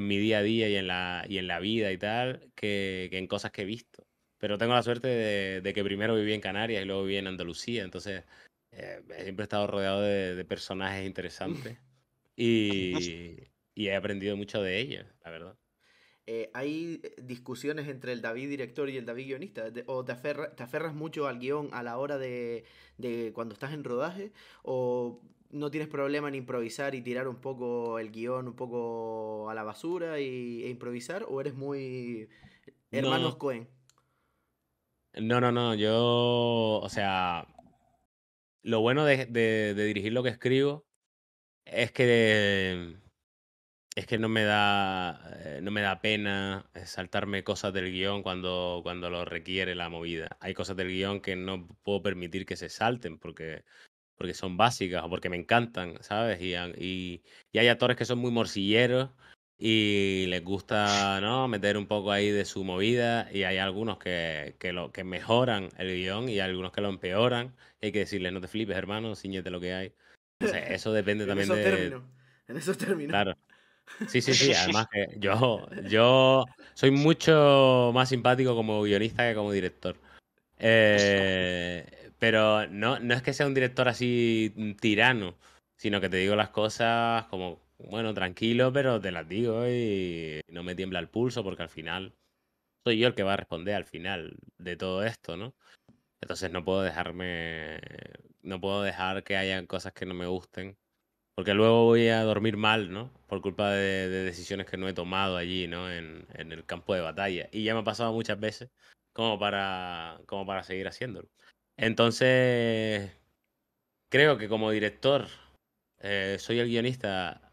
mi día a día y en la, y en la vida y tal que, en cosas que he visto. Pero tengo la suerte de, que primero viví en Canarias y luego viví en Andalucía, entonces eh, siempre he estado rodeado de, personajes interesantes *laughs* y he aprendido mucho de ellos, la verdad. Eh, hay discusiones entre el David director y el David guionista, o te, aferras mucho al guión a la hora de, cuando estás en rodaje, o no tienes problema en improvisar y tirar un poco el guión un poco a la basura y, e improvisar, o eres muy hermanos Cohen. No, no, no, yo, o sea, lo bueno de, de dirigir lo que escribo es que es que no me da, eh, no me da pena saltarme cosas del guión cuando, cuando lo requiere la movida. Hay cosas del guión que no puedo permitir que se salten porque, porque son básicas o porque me encantan, ¿sabes? Y, y, hay actores que son muy morcilleros y les gusta ¿no? meter un poco ahí de su movida y hay algunos que, lo, que mejoran el guión y algunos que lo empeoran hay que decirles no te flipes hermano, ciñete lo que hay. eso depende también en esos de... Términos. En esos términos. Claro. Sí, sí, sí. Además *laughs* que yo, yo soy mucho más simpático como guionista que como director. Eh, pero no, no es que sea un director así mm, tirano, sino que te digo las cosas como, bueno, tranquilo, pero te las digo y no me tiembla el pulso porque al final soy yo el que va a responder al final de todo esto, ¿no? Entonces no puedo dejarme, no puedo dejar que hayan cosas que no me gusten porque luego voy a dormir mal, ¿no? Por culpa de, decisiones que no he tomado allí, ¿no? En, el campo de batalla. Y ya me ha pasado muchas veces como para, como para seguir haciéndolo. Entonces, creo que como director eh, soy el guionista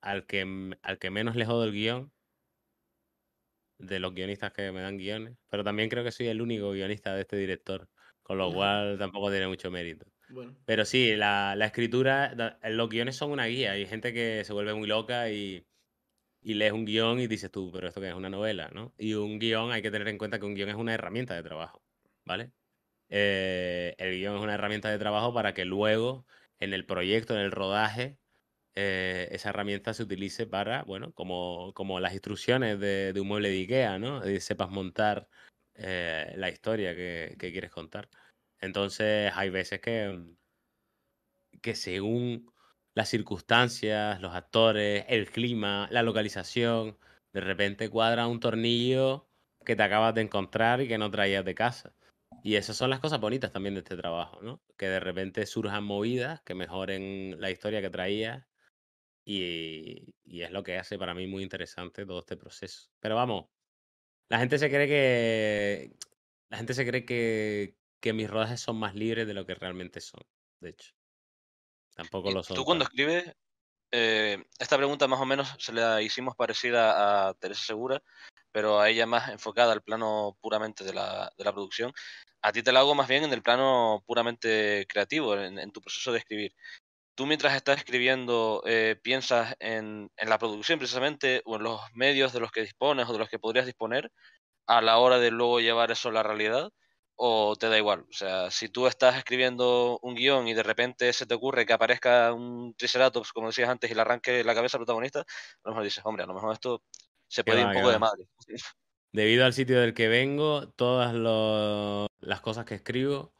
al que, al que menos le jodo el guión de los guionistas que me dan guiones. Pero también creo que soy el único guionista de este director, con lo cual tampoco tiene mucho mérito. Pero sí, la, escritura, los guiones son una guía. Hay gente que se vuelve muy loca y, lees un guión y dices tú, pero esto que es una novela, ¿no? Y un guión, hay que tener en cuenta que un guión es una herramienta de trabajo, ¿vale? Eh, el guión es una herramienta de trabajo para que luego, en el proyecto, en el rodaje, eh, esa herramienta se utilice para, bueno, como, las instrucciones de, un mueble de Ikea, ¿no? sepas montar eh, la historia que quieres contar. Entonces hay veces que, que según las circunstancias, los actores, el clima, la localización, de repente cuadra un tornillo que te acabas de encontrar y que no traías de casa. Y esas son las cosas bonitas también de este trabajo, ¿no? Que de repente surjan movidas que mejoren la historia que traías y, y, es lo que hace para mí muy interesante todo este proceso. Pero vamos, la gente se cree que. La gente se cree que, que mis rodajes son más libres de lo que realmente son, de hecho. Tampoco lo son. Tú cuando escribes, eh, esta pregunta más o menos se la hicimos parecida a Teresa Segura, pero a ella más enfocada al plano puramente de la, producción. A ti te la hago más bien en el plano puramente creativo, en, tu proceso de escribir. ¿Tú mientras estás escribiendo eh, piensas en, la producción precisamente o en los medios de los que dispones o de los que podrías disponer a la hora de luego llevar eso a la realidad? o te da igual. O sea, si tú estás escribiendo un guión y de repente se te ocurre que aparezca un Triceratops, como decías antes, y le arranque la cabeza al protagonista, a lo mejor dices, hombre, a lo mejor esto se puede ir un poco de madre. Debido al sitio del que vengo, todas las cosas que escribo,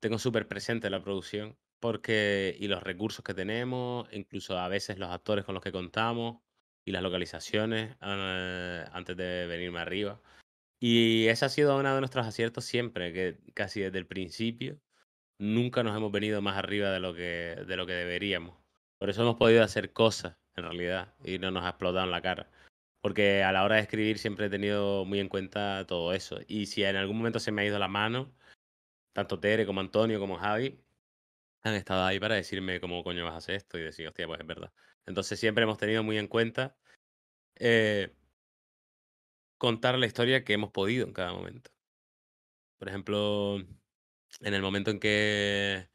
tengo súper presente la producción porque y los recursos que tenemos, incluso a veces los actores con los que contamos y las localizaciones eh, antes de venirme arriba. Y ese ha sido una de nuestros aciertos siempre, que casi desde el principio nunca nos hemos venido más arriba de lo que, de lo que deberíamos. Por eso hemos podido hacer cosas, en realidad, y no nos ha explotado en la cara. Porque a la hora de escribir siempre he tenido muy en cuenta todo eso. Y si en algún momento se me ha ido la mano, tanto Tere como Antonio como Javi han estado ahí para decirme cómo coño vas a hacer esto y decir, hostia, pues es verdad. Entonces siempre hemos tenido muy en cuenta eh, contar la historia que hemos podido en cada momento. Por ejemplo, en el momento en que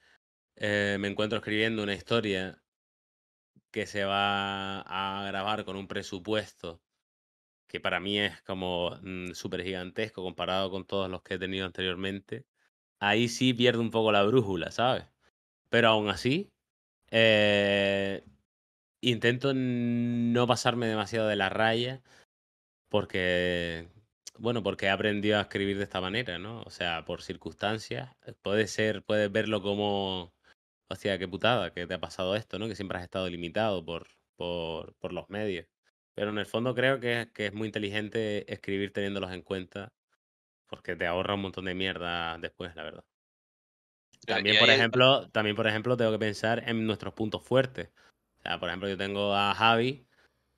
eh, me encuentro escribiendo una historia que se va a grabar con un presupuesto que para mí es como mm, súper gigantesco comparado con todos los que he tenido anteriormente, ahí sí pierdo un poco la brújula, ¿sabes? Pero aún así, eh, intento no pasarme demasiado de la raya porque, bueno, porque aprendido a escribir de esta manera, ¿no? O sea, por circunstancias. Eh, puede ser, puedes verlo como, hostia, qué putada, que te ha pasado esto, ¿no? Que siempre has estado limitado por, por, los medios. Pero en el fondo creo que, que es muy inteligente escribir teniéndolos en cuenta, porque te ahorra un montón de mierda después, la verdad. También, por ejemplo, también, por ejemplo, tengo que pensar en nuestros puntos fuertes. O sea, por ejemplo, yo tengo a Javi,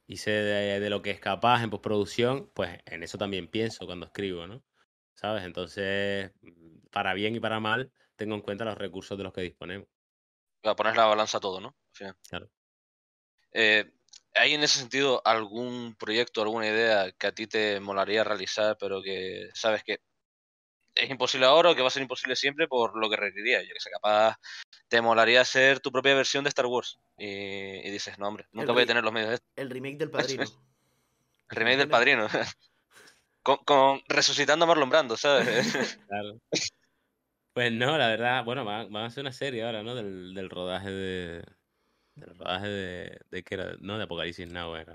y sé de, lo que es capaz en postproducción, pues en eso también pienso cuando escribo, ¿no? ¿Sabes? Entonces, para bien y para mal, tengo en cuenta los recursos de los que disponemos. Pones poner la balanza todo, ¿no? Al Claro. Eh, ¿Hay en ese sentido algún proyecto, alguna idea que a ti te molaría realizar, pero que sabes que es imposible ahora o que va a ser imposible siempre por lo que requeriría. Yo que sé, capaz te molaría hacer tu propia versión de Star Wars. Y, dices, no, hombre, nunca voy a tener los medios de esto. El remake del *laughs* padrino. El remake del padrino. *laughs* con, resucitando a Marlon Brando, ¿sabes? *laughs* claro. Pues no, la verdad, bueno, van, a hacer una serie ahora, ¿no? Del, rodaje de. Del rodaje de. de No, de Apocalipsis Now, eh, era,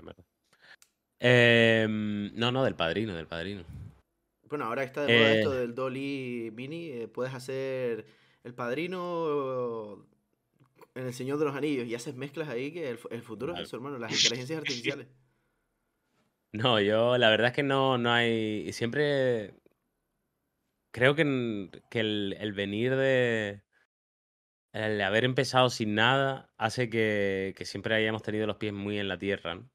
em, no, no, del padrino, del padrino. Bueno, ahora que está de moda eh. esto del Dolly Mini, eh, puedes hacer el padrino en el Señor de los Anillos y haces mezclas ahí que el, futuro es su hermano, las *laughs* inteligencias artificiales. No, yo la verdad es que no, no hay. Siempre. Creo que, que el, venir de. El haber empezado sin nada hace que, que siempre hayamos tenido los pies muy en la tierra, ¿no?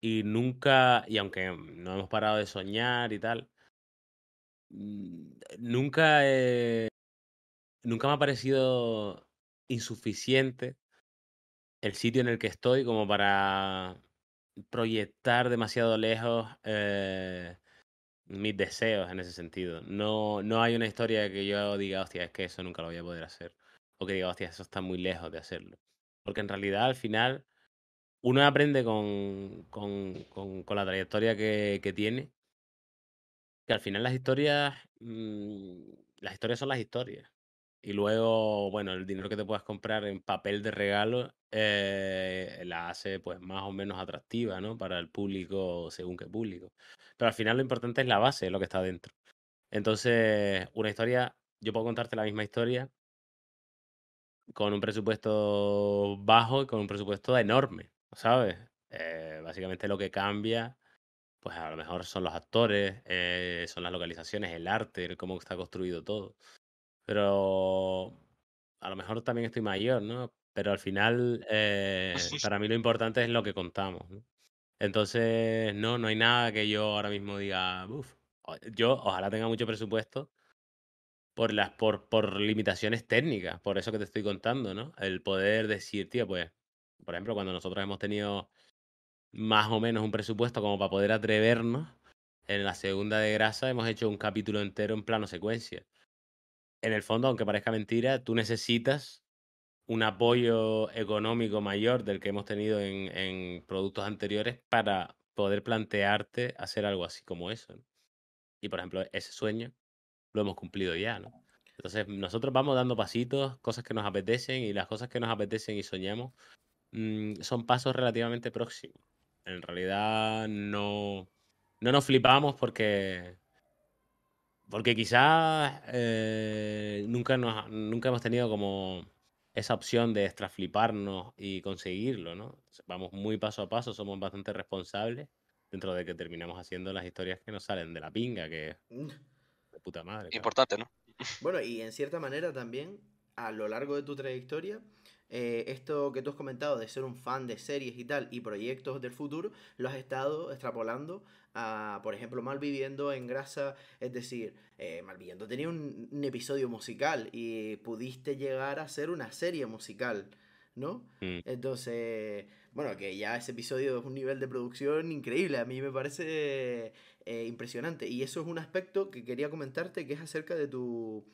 Y nunca. Y aunque no hemos parado de soñar y tal, Mm, nunca, eh, nunca me ha parecido insuficiente el sitio en el que estoy como para proyectar demasiado lejos eh, mis deseos en ese sentido. No, no hay una historia que yo diga, hostia, es que eso nunca lo voy a poder hacer. O que diga, hostia, eso está muy lejos de hacerlo. Porque en realidad al final uno aprende con, la trayectoria que tiene que al final las historias, mm, las historias son las historias. Y luego, bueno, el dinero que te puedas comprar en papel de regalo eh, la hace pues más o menos atractiva, ¿no? Para el público, según qué público. Pero al final lo importante es la base, lo que está dentro. Entonces, una historia, yo puedo contarte la misma historia con un presupuesto bajo y con un presupuesto enorme, ¿sabes? Eh, básicamente lo que cambia pues a lo mejor son los actores, eh, son las localizaciones, el arte, cómo está construido todo. Pero a lo mejor también estoy mayor, ¿no? Pero al final, ah, eh, para mí lo importante es lo que contamos. Entonces, no, no hay nada que yo ahora mismo diga, uff, yo ojalá tenga mucho presupuesto por las por, por limitaciones técnicas, por eso que te estoy contando, ¿no? El poder decir, tío, pues, por ejemplo, cuando nosotros hemos tenido más o menos un presupuesto como para poder atrevernos. En la segunda de grasa hemos hecho un capítulo entero en plano secuencia. En el fondo, aunque parezca mentira, tú necesitas un apoyo económico mayor del que hemos tenido en, productos anteriores para poder plantearte hacer algo así como eso. Y por ejemplo, ese sueño lo hemos cumplido ya, ¿no? Entonces, nosotros vamos dando pasitos, cosas que nos apetecen y las cosas que nos apetecen y soñamos mm, son pasos relativamente próximos. En realidad no, nos flipamos porque, porque quizás eh, nunca, nunca hemos tenido como esa opción de extrafliparnos y conseguirlo, ¿no? Vamos muy paso a paso, somos bastante responsables dentro de que terminamos haciendo las historias que nos salen de la pinga, que mm. de puta madre. Importante, ¿no? Bueno, y en cierta manera también, a lo largo de tu trayectoria, eh, esto que tú has comentado de ser un fan de series y tal y proyectos del futuro, lo has estado extrapolando a, por ejemplo, Malviviendo en Grasa, es decir, eh, Malviviendo tenía un, episodio musical y pudiste llegar a ser una serie musical, ¿no? Mm. Entonces, bueno, que ya ese episodio es un nivel de producción increíble, a mí me parece eh, impresionante y eso es un aspecto que quería comentarte que es acerca de tu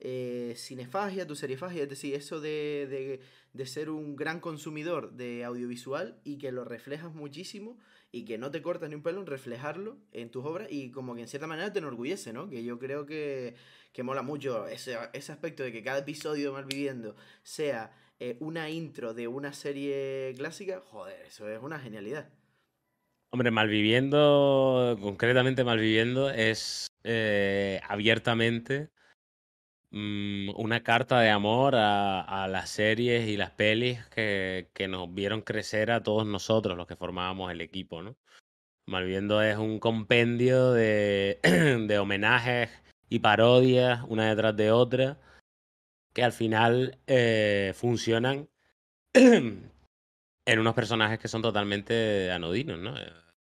eh, cinefagia, tu seriefagia, es decir, eso de, ser un gran consumidor de audiovisual y que lo reflejas muchísimo y que no te cortas ni un pelo en reflejarlo en tus obras y como que en cierta manera te enorgullece, ¿no? Que yo creo que, que mola mucho ese, aspecto de que cada episodio de Malviviendo sea eh, una intro de una serie clásica, joder, eso es una genialidad. Hombre, Malviviendo, concretamente Malviviendo, es eh, abiertamente Mm, una carta de amor a, las series y las pelis que, nos vieron crecer a todos nosotros, los que formábamos el equipo, ¿no? Malviendo es un compendio de, *clears throat* homenajes y parodias, una detrás de otra, que al final eh, funcionan *clears throat* en unos personajes que son totalmente anodinos,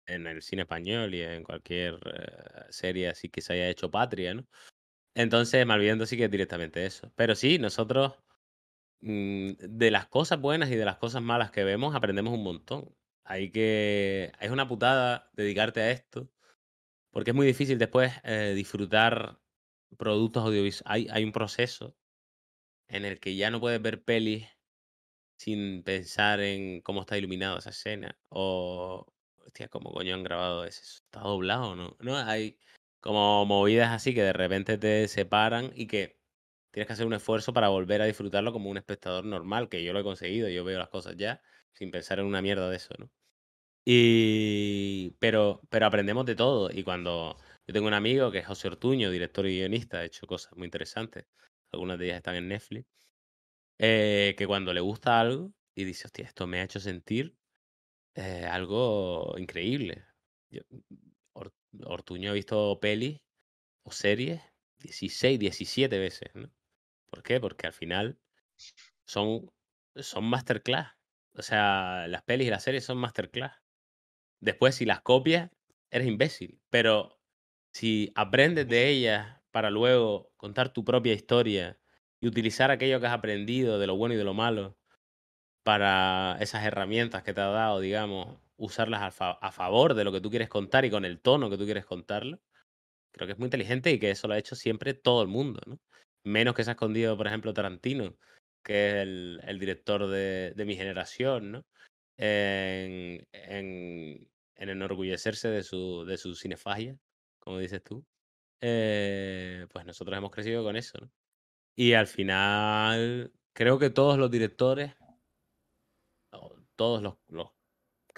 En el cine español y en cualquier eh, serie así que se haya hecho patria, ¿no? Entonces, Malviviendo sí que es directamente eso. Pero sí, nosotros mm, de las cosas buenas y de las cosas malas que vemos aprendemos un montón. Hay que. Es una putada dedicarte a esto, porque es muy difícil después eh, disfrutar productos audiovisuales. Hay, hay un proceso en el que ya no puedes ver pelis sin pensar en cómo está iluminada esa escena. O, hostia, ¿cómo coño han grabado eso? ¿Está doblado o no? No, hay, como movidas así que de repente te separan y que tienes que hacer un esfuerzo para volver a disfrutarlo como un espectador normal, que yo lo he conseguido, yo veo las cosas ya, sin pensar en una mierda de eso, ¿no? Y... Pero, pero aprendemos de todo. Y cuando yo tengo un amigo que es José Ortuño, director y guionista, ha hecho cosas muy interesantes, algunas de ellas están en Netflix, eh, que cuando le gusta algo y dice, hostia, esto me ha hecho sentir eh, algo increíble. Ortuño ha visto pelis o series 16, 17 veces, ¿no? ¿Por qué? Porque al final son, son masterclass. O sea, las pelis y las series son masterclass. Después, si las copias, eres imbécil. Pero si aprendes de ellas para luego contar tu propia historia y utilizar aquello que has aprendido de lo bueno y de lo malo para esas herramientas que te ha dado, digamos, usarlas a, favor de lo que tú quieres contar y con el tono que tú quieres contarlo, creo que es muy inteligente y que eso lo ha hecho siempre todo el mundo, ¿no? Menos que se ha escondido, por ejemplo, Tarantino, que es el, director de, mi generación, ¿no? En, enorgullecerse de su, cinefagia, como dices tú. Eh, pues nosotros hemos crecido con eso, ¿no? Y al final, creo que todos los directores, todos los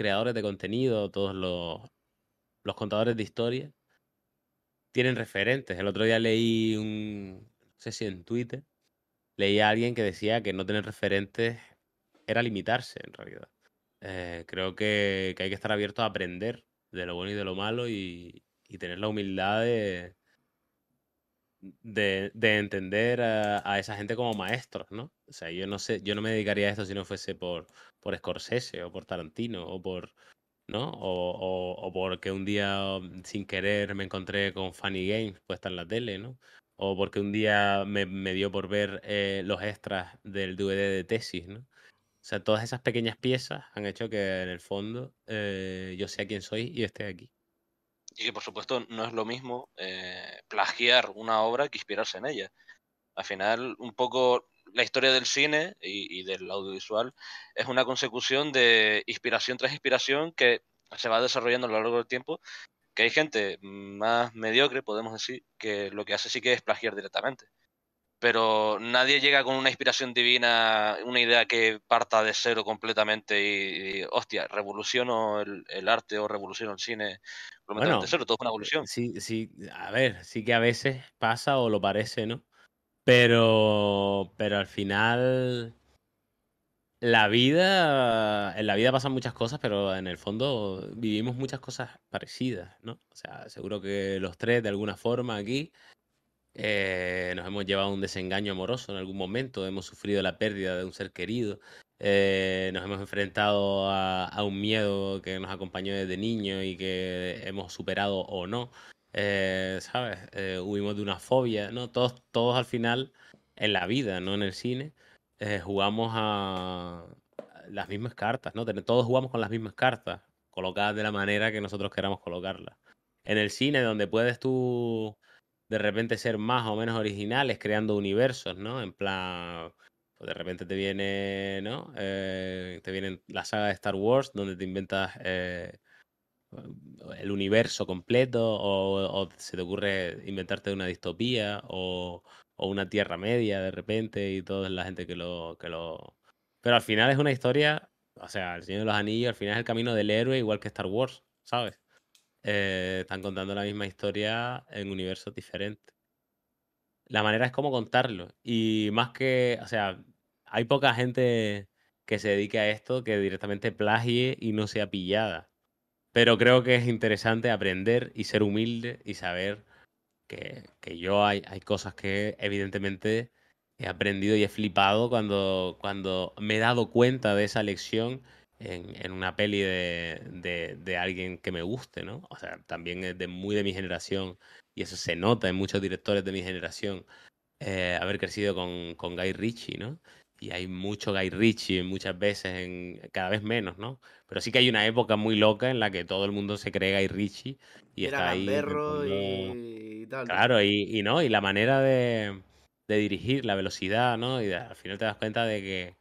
creadores de contenido, todos los, contadores de historia, tienen referentes. El otro día leí un, no sé si en Twitter, leí a alguien que decía que no tener referentes era limitarse en realidad. Eh, creo que, hay que estar abierto a aprender de lo bueno y de lo malo y tener la humildad de, de, entender a, esa gente como maestros, ¿no? O sea, yo no sé, yo no me dedicaría a esto si no fuese por, por Scorsese o por Tarantino o por, ¿no? O, o, o, porque un día mm, sin querer me encontré con Funny Games puesta en la tele, ¿no? O porque un día me, dio por ver eh, los extras del DVD de tesis, ¿no? O sea, todas esas pequeñas piezas han hecho que en el fondo eh, yo sea quien soy y esté aquí y que por supuesto no es lo mismo eh, plagiar una obra que inspirarse en ella. Al final, un poco la historia del cine y, y, del audiovisual es una consecución de inspiración tras inspiración que se va desarrollando a lo largo del tiempo, que hay gente más mediocre, podemos decir, que lo que hace sí que es plagiar directamente pero nadie llega con una inspiración divina, una idea que parta de cero completamente y, hostia, revoluciono el, arte o revoluciono el cine completamente bueno, de cero, todo es una eh, evolución. Sí, sí, a ver, sí que a veces pasa o lo parece, ¿no? Pero, pero al final, la vida, en la vida pasan muchas cosas, pero en el fondo vivimos muchas cosas parecidas, ¿no? O sea, seguro que los tres de alguna forma aquí eh, nos hemos llevado un desengaño amoroso en algún momento, hemos sufrido la pérdida de un ser querido, eh, nos hemos enfrentado a, un miedo que nos acompañó desde niño y que hemos superado o no, eh, ¿sabes? huimos de una fobia, ¿no? Todos, todos al final, en la vida, no en el cine, jugamos a las mismas cartas, ¿no? Todos jugamos con las mismas cartas, colocadas de la manera que nosotros queramos colocarlas. En el cine, donde puedes tú de repente ser más o menos originales, creando universos, ¿no? En plan, de repente te viene, ¿no? Eh, te viene la saga de Star Wars, donde te inventas eh, el universo completo, o, se te ocurre inventarte una distopía, o, una Tierra Media de repente, y toda la gente que lo, que lo... Pero al final es una historia, o sea, el Señor de los Anillos, al final es el camino del héroe, igual que Star Wars, ¿sabes? Eh, están contando la misma historia en universos diferentes. La manera es cómo contarlo. Y más que, o sea, hay poca gente que se dedique a esto que directamente plagie y no sea pillada. Pero creo que es interesante aprender y ser humilde y saber que, yo hay, hay cosas que evidentemente he aprendido y he flipado cuando, cuando me he dado cuenta de esa lección en, una peli de, de, alguien que me guste, ¿no? O sea, también es de muy de mi generación y eso se nota en muchos directores de mi generación, eh, haber crecido con, con Guy Ritchie, ¿no? y hay mucho Guy Ritchie muchas veces, en, cada vez menos, ¿no? Pero sí que hay una época muy loca en la que todo el mundo se cree Guy Ritchie y está ahí. y tal. Claro, y, no, y la manera de, de dirigir, la velocidad, ¿no? Y al final te das cuenta de que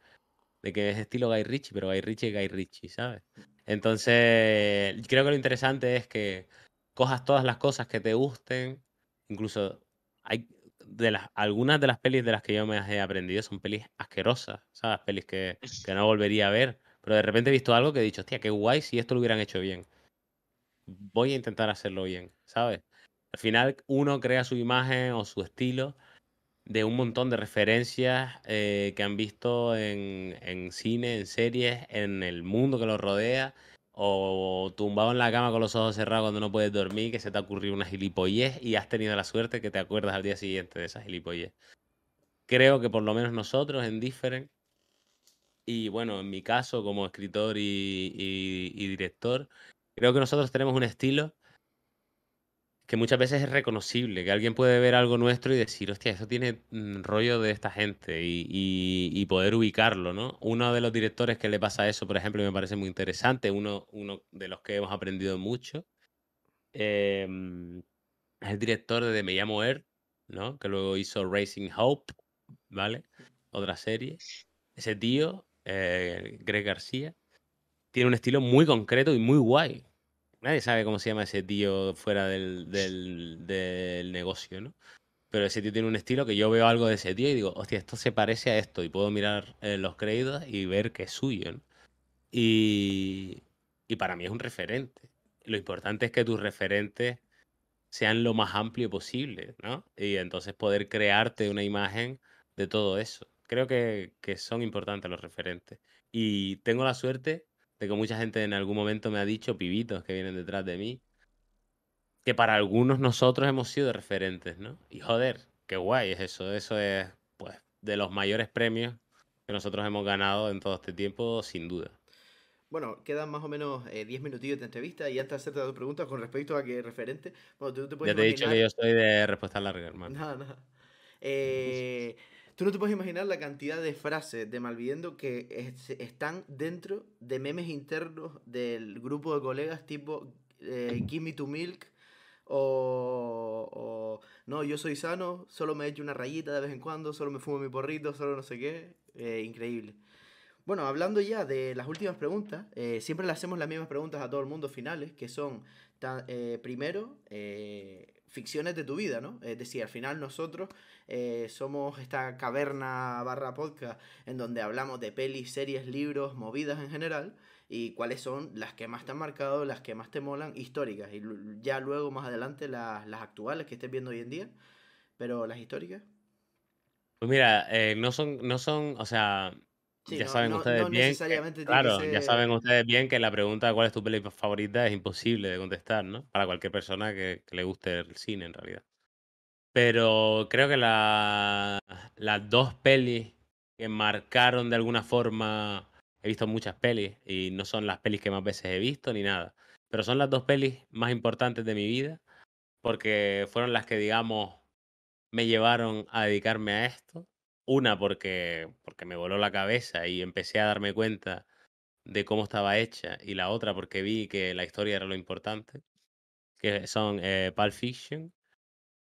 de que es estilo Guy Ritchie, pero Guy Ritchie es Guy Ritchie, ¿sabes? Mm. Entonces, creo que lo interesante es que cojas todas las cosas que te gusten, incluso hay de las algunas de las pelis de las que yo me he aprendido son pelis asquerosas, ¿sabes? Pelis que, que no volvería a ver, pero de repente he visto algo que he dicho, hostia, qué guay si esto lo hubieran hecho bien. Voy a intentar hacerlo bien, ¿sabes? Al final uno crea su imagen o su estilo de un montón de referencias eh, que han visto en, cine, en series, en el mundo que los rodea, o tumbado en la cama con los ojos cerrados cuando no puedes dormir, que se te ha ocurrido una gilipollez y has tenido la suerte que te acuerdas al día siguiente de esa gilipollez. Creo que por lo menos nosotros en Different, y bueno, en mi caso como escritor y director, creo que nosotros tenemos un estilo que muchas veces es reconocible, que alguien puede ver algo nuestro y decir, hostia, eso tiene mm, rollo de esta gente y, poder ubicarlo, ¿no? Uno de los directores que le pasa eso, por ejemplo, me parece muy interesante, uno, uno de los que hemos aprendido mucho, em, es el director de Me llamo Er, ¿no? Que luego hizo Racing Hope, ¿vale? Otra serie. Ese tío, eh, Greg García, tiene un estilo muy concreto y muy guay. Nadie sabe cómo se llama ese tío fuera del, negocio, ¿no? Pero ese tío tiene un estilo que yo veo algo de ese tío y digo, hostia, esto se parece a esto. Y puedo mirar eh, los créditos y ver que es suyo, ¿no? Y, y para mí es un referente. Lo importante es que tus referentes sean lo más amplio posible, ¿no? Y entonces poder crearte una imagen de todo eso. Creo que, que, son importantes los referentes. Y tengo la suerte que mucha gente en algún momento me ha dicho, pibitos que vienen detrás de mí, que para algunos nosotros hemos sido referentes, ¿no? Y joder, qué guay es eso. Eso es, pues, de los mayores premios que nosotros hemos ganado en todo este tiempo, sin duda. Bueno, quedan más o menos 10 eh, minutitos minutillos de entrevista y antes de hacerte dos preguntas con respecto a qué referente. Bueno, tú te puedes ya te he dicho que yo soy de respuesta larga, hermano. Nada, nada. Eh, *laughs* Tú no te puedes imaginar la cantidad de frases de Malviviendo que están dentro de memes internos del grupo de colegas tipo eh, Give me to milk o, no, yo soy sano, solo me echo una rayita de vez en cuando, solo me fumo mi porrito, solo no sé qué. Eh, increíble. Bueno, hablando ya de las últimas preguntas, eh, siempre le hacemos las mismas preguntas a todo el mundo finales, que son, primero, ficciones de tu vida, ¿no? Es decir, al final nosotros eh, somos esta caverna barra podcast en donde hablamos de pelis, series, libros, movidas en general y cuáles son las que más te han marcado, las que más te molan, históricas y ya luego más adelante las, actuales que estés viendo hoy en día, pero las históricas. Pues mira, eh, no son, no son, o sea, ya saben ustedes bien. Que, claro, ya saben ustedes bien que la pregunta cuál es tu peli favorita es imposible de contestar, ¿no? Para cualquier persona que, que le guste el cine, en realidad. Pero creo que la, las dos pelis que marcaron de alguna forma. He visto muchas pelis y no son las pelis que más veces he visto ni nada. Pero son las dos pelis más importantes de mi vida porque fueron las que, digamos, me llevaron a dedicarme a esto una porque, porque me voló la cabeza y empecé a darme cuenta de cómo estaba hecha. Y la otra porque vi que la historia era lo importante. Que son eh, Pulp Fiction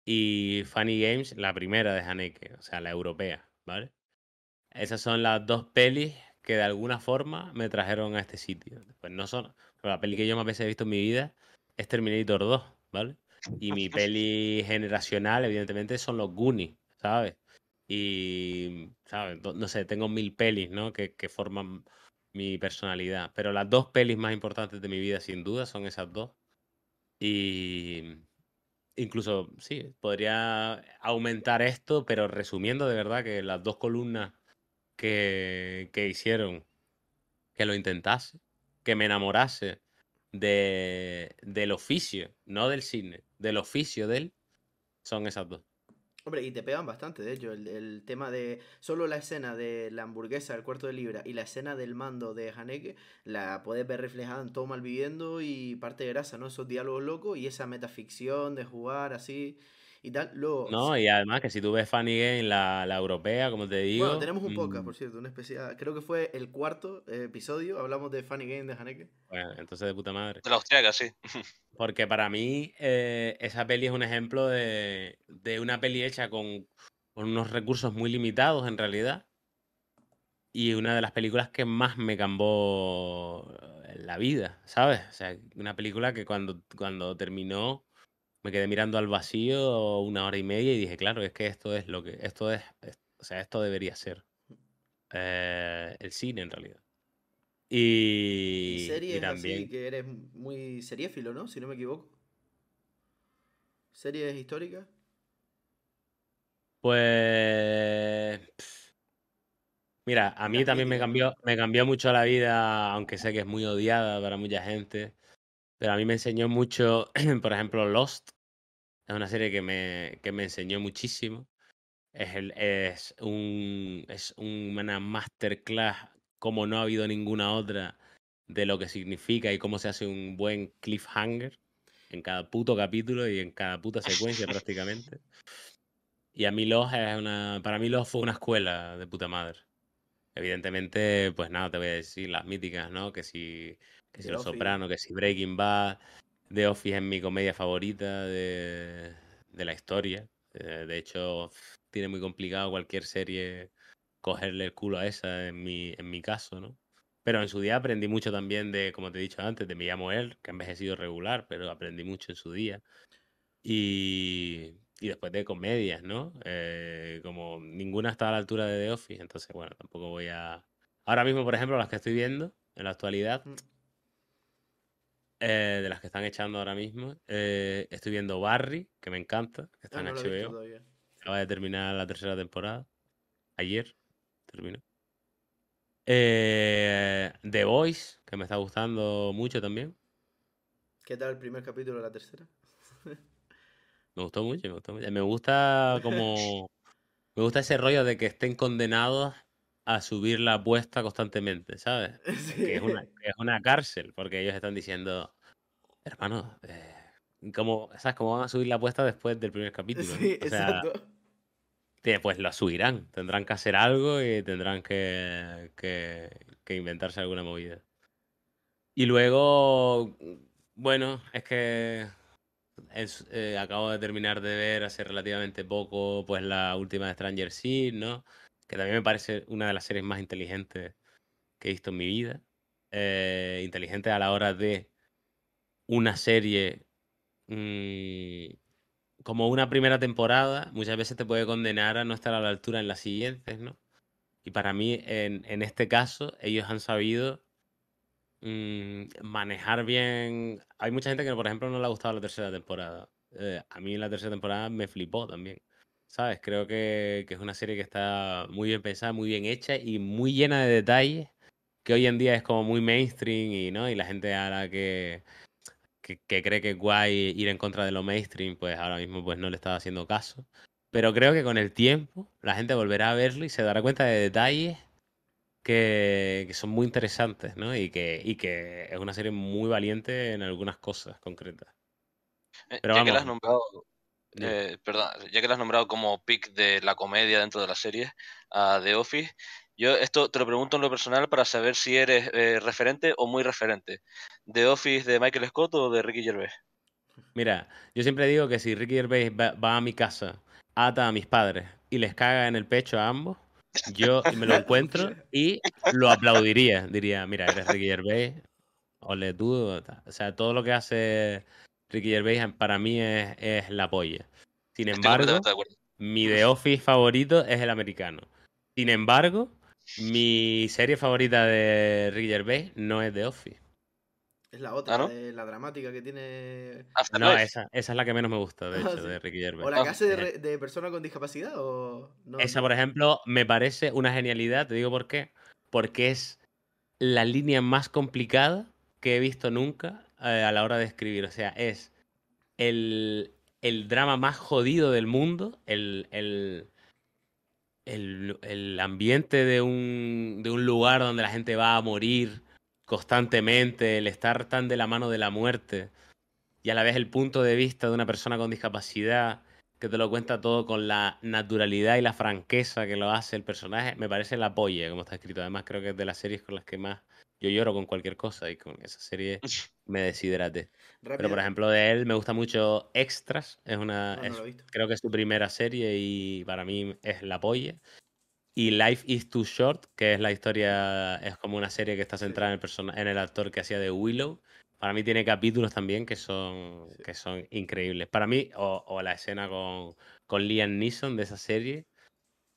y Funny Games, la primera de Haneke, o sea, la europea, ¿vale? Esas son las dos pelis que de alguna forma me trajeron a este sitio. Pues no son. la peli que yo más veces he visto en mi vida es Terminator 2, ¿vale? Y ah, mi peli generacional, evidentemente, son los Goonies, ¿sabes? Y, ¿sabes? No sé, tengo mil pelis, ¿no? Que, forman mi personalidad. Pero las dos pelis más importantes de mi vida, sin duda, son esas dos. Y incluso, sí, podría aumentar esto, pero resumiendo de verdad que las dos columnas que, hicieron que lo intentase, que me enamorase de, del oficio, no del cine, del oficio de él, son esas dos y te pegan bastante, de hecho, el, tema de solo la escena de la hamburguesa del cuarto de libra y la escena del mando de Haneke, la puedes ver reflejada en Todo viviendo y parte de grasa, ¿no? Esos diálogos locos y esa metaficción de jugar así y tal. Luego, no, y además que si tú ves Funny Game, la, la europea, como te digo. Bueno, tenemos un podcast, mm. por cierto, una especial. Creo que fue el cuarto eh, episodio, hablamos de Funny Game de Haneke. Bueno, entonces de puta madre. De la austriaca, sí. *laughs* Porque para mí, eh, esa peli es un ejemplo de, de una peli hecha con, unos recursos muy limitados en realidad. Y una de las películas que más me cambió eh, la vida, ¿sabes? O sea, una película que cuando, cuando terminó me quedé mirando al vacío una hora y media y dije, claro, es que esto es lo que, esto es, o sea, esto debería ser eh, el cine en realidad. Y, y también... que eres muy seriéfilo, ¿no? Si no me equivoco. ¿Series históricas? Pues... Mira, a mí también me cambió, me cambió mucho la vida, aunque sé que es muy odiada para mucha gente. Pero a mí me enseñó mucho, *clears throat* por ejemplo, Lost. Es una serie que me, me enseñó muchísimo. Es, el, es, un, es una masterclass como no ha habido ninguna otra de lo que significa y cómo se hace un buen cliffhanger en cada puto capítulo y en cada puta secuencia prácticamente. *laughs* Y a mí Lost es una, para mí Lost fue una escuela de puta madre. Evidentemente, pues nada, te voy a decir las míticas, ¿no? Que si el Los Soprano, que si Breaking Bad, The Office es mi comedia favorita de, la historia. Eh, de hecho, tiene muy complicado cualquier serie cogerle el culo a esa en mi, en mi caso, ¿no? Pero en su día aprendí mucho también de, como te he dicho antes, de Me llamo él, que ha envejecido regular, pero aprendí mucho en su día. Y, después de comedias, ¿no? Eh, como ninguna está a la altura de The Office, entonces, bueno, tampoco voy a... Ahora mismo, por ejemplo, las que estoy viendo en la actualidad, mm. Eh, de las que están echando ahora mismo. Eh, estoy viendo Barry, que me encanta, que está ah, no en HBO. Acaba de terminar la tercera temporada. Ayer terminó. Eh, The Voice, que me está gustando mucho también. ¿Qué tal el primer capítulo de la tercera? *laughs* me gustó mucho, me gustó mucho. Me gusta *laughs* como. Me gusta ese rollo de que estén condenados a subir la apuesta constantemente, ¿sabes? *laughs* Que es, una, cárcel, porque ellos están diciendo, hermano, eh, ¿cómo, ¿sabes cómo van a subir la apuesta después del primer capítulo? Sí, exacto. Pues la subirán, tendrán que hacer algo y tendrán que, que, inventarse alguna movida. Y luego, bueno, es que eh, acabo de terminar de ver hace relativamente poco pues la última de Stranger Things, ¿no? que también me parece una de las series más inteligentes que he visto en mi vida. Eh, inteligente a la hora de una serie mm, como una primera temporada, muchas veces te puede condenar a no estar a la altura en las siguientes, ¿no? Y para mí, en, este caso, ellos han sabido mm, manejar bien. Hay mucha gente que, por ejemplo, no le ha gustado la tercera temporada. Eh, a mí la tercera temporada me flipó también. ¿Sabes? Creo que, es una serie que está muy bien pensada, muy bien hecha y muy llena de detalles que hoy en día es como muy mainstream y, ¿no? y la gente ahora que, cree que es guay ir en contra de lo mainstream, pues ahora mismo pues no le está haciendo caso. Pero creo que con el tiempo la gente volverá a verlo y se dará cuenta de detalles que, son muy interesantes, ¿no? Y que, y que es una serie muy valiente en algunas cosas concretas. Eh, Pero ya vamos. que has nombrado, eh, perdón, ya que lo has nombrado como pick de la comedia dentro de la serie The ah, de Office, yo esto te lo pregunto en lo personal para saber si eres eh, referente o muy referente. ¿De Office de Michael Scott o de Ricky Gervais? Mira, yo siempre digo que si Ricky Gervais va, a mi casa, ata a mis padres y les caga en el pecho a ambos, yo me lo *laughs* encuentro y lo aplaudiría. Diría, mira, eres Ricky Gervais, ole tú. O sea, todo lo que hace Ricky Gervais para mí es, la polla. Sin embargo, mi The Office favorito es el americano. Sin embargo, mi serie favorita de Ricky Gervais no es The Office. Es la otra, ah, la dramática que tiene. Ah, no, esa, es la que menos me gusta, de ah, hecho, de Ricky Gervais. ¿O la que eh. de, persona con discapacidad? O... esa, por ejemplo, me parece una genialidad, te digo por qué. Porque es la línea más complicada que he visto nunca eh, a la hora de escribir. O sea, es el, drama más jodido del mundo, el, el, el, ambiente de un, de un, lugar donde la gente va a morir constantemente, el estar tan de la mano de la muerte y a la vez el punto de vista de una persona con discapacidad que te lo cuenta todo con la naturalidad y la franqueza que lo hace el personaje, me parece la apoyo como está escrito. Además creo que es de las series con las que más yo lloro con cualquier cosa y con esa serie *laughs* me deshidrate. Pero por ejemplo de él me gusta mucho Extras, es una creo que es su primera serie y para mí es la polla. Y Life is Too Short, que es la historia, es como una serie que está centrada en, el en el actor que hacía de Willow. Para mí tiene capítulos también que son, que son increíbles. Para mí, o, la escena con, con, Liam Neeson de esa serie,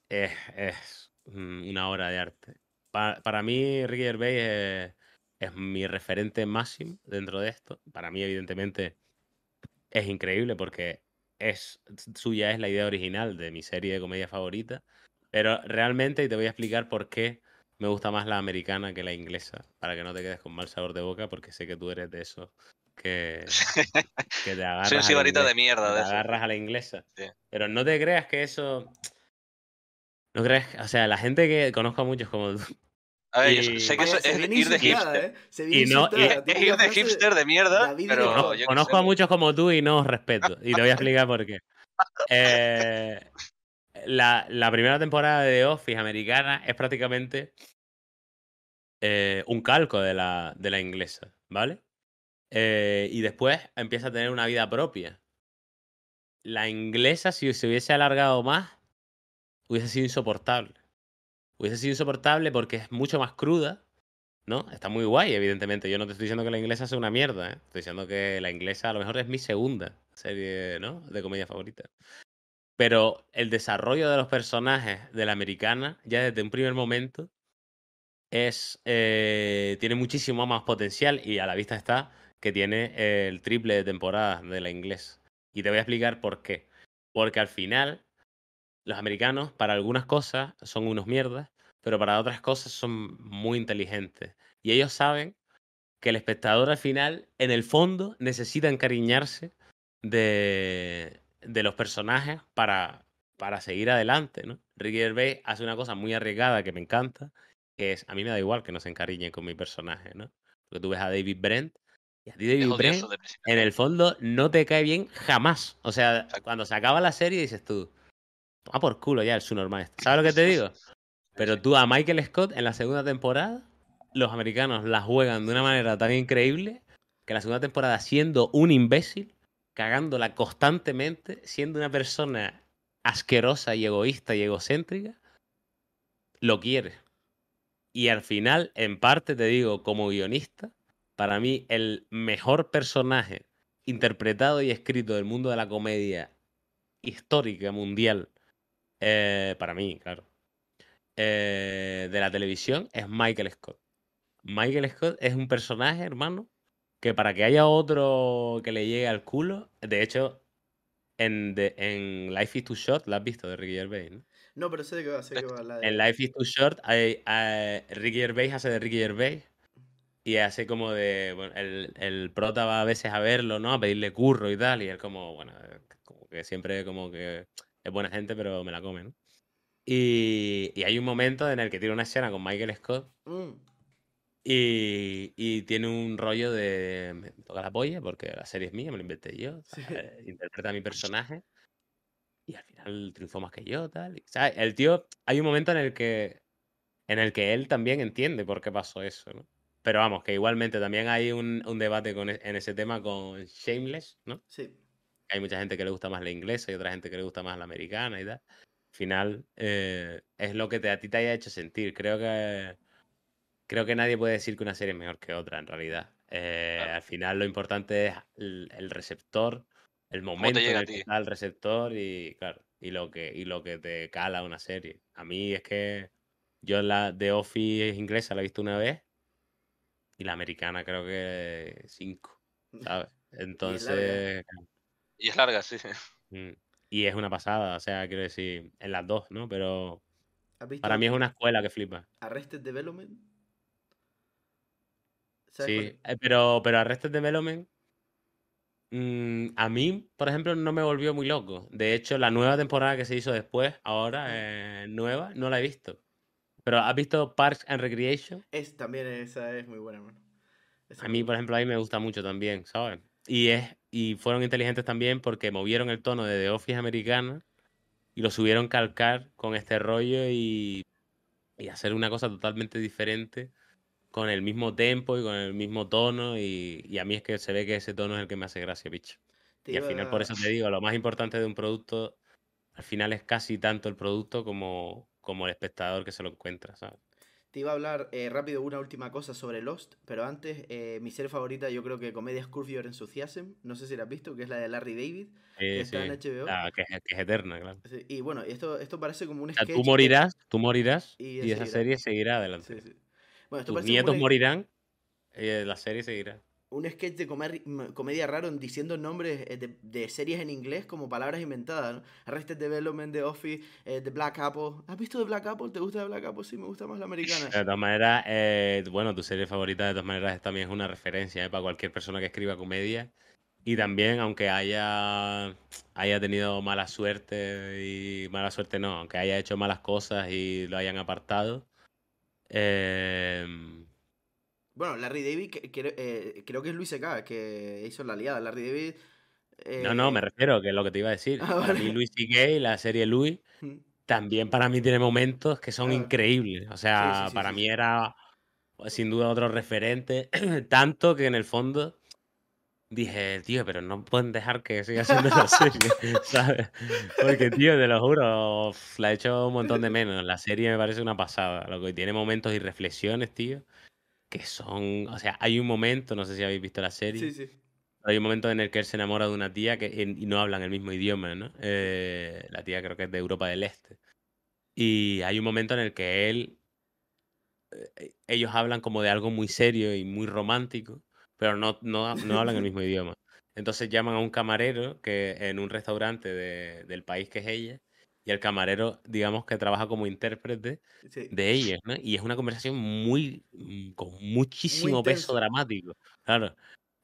es mm, una obra de arte para, mí Ricky es, mi referente máximo dentro de esto. Para mí, evidentemente, es increíble porque es suya es la idea original de mi serie de comedia favorita. Pero realmente, y te voy a explicar por qué me gusta más la americana que la inglesa, para que no te quedes con mal sabor de boca, porque sé que tú eres de esos que, *laughs* te agarras. un de mierda. agarras a la inglesa. Pero no te creas que eso ¿No crees? O sea, la gente que conozco a muchos como tú. A ver, yo sé que eso es, ir de hipster. ¿eh? Y no, Es, ir de hipster de mierda, pero no, Conozco a muchos como tú y no os respeto. Y te voy a explicar por qué. Eh, la, la, primera temporada de Office americana es prácticamente eh, un calco de la, de la inglesa, ¿vale? y después empieza a tener una vida propia. La inglesa, si se hubiese alargado más, hubiese sido insoportable. Hubiese sido insoportable porque es mucho más cruda, ¿no? Está muy guay, evidentemente. Yo no te estoy diciendo que la inglesa sea una mierda, ¿eh? Estoy diciendo que la inglesa a lo mejor es mi segunda serie, ¿no? De comedia favorita. Pero el desarrollo de los personajes de la americana, ya desde un primer momento, es, eh, tiene muchísimo más potencial y a la vista está que tiene el triple de temporadas de la inglesa. Y te voy a explicar por qué. Porque al final los americanos para algunas cosas son unos mierdas, pero para otras cosas son muy inteligentes. Y ellos saben que el espectador al final, en el fondo, necesita encariñarse de, los personajes para, para seguir adelante. ¿no? Ricky Gervais hace una cosa muy arriesgada que me encanta, que es, a mí me da igual que no se encariñe con mi personaje, ¿no? Porque tú ves a David Brent y a ti David Brent, en el fondo, no te cae bien jamás. O sea, cuando se acaba la serie dices tú, Ah, por culo ya el su normal. ¿Sabes lo que te digo? Pero tú a Michael Scott en la segunda temporada, los americanos la juegan de una manera tan increíble que la segunda temporada, siendo un imbécil, cagándola constantemente, siendo una persona asquerosa y egoísta y egocéntrica, lo quiere. Y al final, en parte te digo, como guionista, para mí el mejor personaje interpretado y escrito del mundo de la comedia histórica mundial eh, para mí, claro, eh, de la televisión es Michael Scott. Michael Scott es un personaje, hermano, que para que haya otro que le llegue al culo, de hecho, en, Life is Too Short, la has visto de Ricky Gervais, ¿no? No, pero sé de qué va, a de La En Life is Too Short, eh, Ricky Gervais hace de Ricky Gervais y hace como de, bueno, el, prota va a veces a verlo, ¿no? A pedirle curro y tal, y él como, bueno, que siempre como que es buena gente, pero me la comen Y, y hay un momento en el que tiene una escena con Michael Scott mm. y, y, tiene un rollo de. Me toca la polla porque la serie es mía, me la inventé yo. Eh, interpreta a mi personaje y al final triunfó más que yo, tal. el tío, hay un momento en el que en el que él también entiende por qué pasó eso, ¿no? Pero vamos, que igualmente también hay un, un debate con, e, en ese tema con Shameless, ¿no? Sí hay mucha gente que le gusta más la inglesa y otra gente que le gusta más la americana y tal. Al final, eh, es lo que te, a ti te haya hecho sentir. Creo que, creo que nadie puede decir que una serie es mejor que otra, en realidad. Eh, al final, lo importante es el, receptor, el momento en el que el receptor y, y, lo que, y lo que te cala una serie. A mí es que yo la de Office inglesa la he visto una vez y la americana creo que cinco, *laughs* ¿sabes? Entonces... Y es larga, sí. Mm, y es una pasada, o sea, quiero decir, en las dos, ¿no? Pero para mí es una escuela que flipa. Arrested Development. Sí, eh, pero, pero Arrested Development mm, a mí, por ejemplo, no me volvió muy loco. De hecho, la nueva temporada que se hizo después, ahora eh, nueva, no la he visto. Pero ¿has visto Parks and Recreation? Es, también esa es muy buena, a mí, por ejemplo, ahí me gusta mucho también, ¿sabes? Y es y fueron inteligentes también porque movieron el tono de The Office americana y lo subieron calcar con este rollo y, hacer una cosa totalmente diferente con el mismo tempo y con el mismo tono y, a mí es que se ve que ese tono es el que me hace gracia, bicho. Y al final por eso te digo, lo más importante de un producto al final es casi tanto el producto como, como el espectador que se lo encuentra, ¿sabes? Te iba a hablar eh, rápido una última cosa sobre Lost, pero antes, eh, mi serie favorita, yo creo que Comedia Curve Your Enthusiasm, no sé si la has visto, que es la de Larry David, que está en HBO. Ah, que, es eterna, claro. y bueno, esto, esto parece como un sketch. O sea, tú morirás, tú morirás y, esa serie seguirá adelante. Sí, Tus nietos morirán y eh, la serie seguirá un sketch de comedia raro diciendo nombres eh, de, series en inglés como palabras inventadas, ¿no? Arrested Development, The Office, eh, The Black Apple. ¿Has visto The Black Apple? ¿Te gusta The Black Apple? Sí, me gusta más la americana. De todas maneras, eh, bueno, tu serie favorita de todas maneras también es una referencia para cualquier persona que escriba comedia. Y también, aunque haya, haya tenido mala suerte, y mala suerte no, aunque haya hecho malas cosas y lo hayan apartado, eh, bueno, Larry David, eh, creo que es Luis C.K. que hizo la liada. Larry David. Eh, no, no, me refiero, que es lo que te iba a decir. Ah, Luis y Luis la serie Luis, también para mí tiene momentos que son ah. increíbles. O sea, para mí era sin duda otro referente. *clears throat* Tanto que en el fondo dije, tío, pero no pueden dejar que siga siendo la *laughs* serie, *laughs* ¿sabes? Porque, tío, te lo juro, la he hecho un montón de menos. La serie me parece una pasada, lo que tiene momentos y reflexiones, tío, que son, o sea, hay un momento, no sé si habéis visto la serie. Sí, sí. Hay un momento en el que él se enamora de una tía que y no hablan el mismo idioma, ¿no? Eh, la tía creo que es de Europa del Este. Y hay un momento en el que él, eh, ellos hablan como de algo muy serio y muy romántico, pero no, no, no hablan el mismo *laughs* idioma. Entonces llaman a un camarero que en un restaurante de, del país que es ella y el camarero, digamos que trabaja como intérprete de ellos Y es una conversación muy, mm, con muchísimo peso dramático, claro.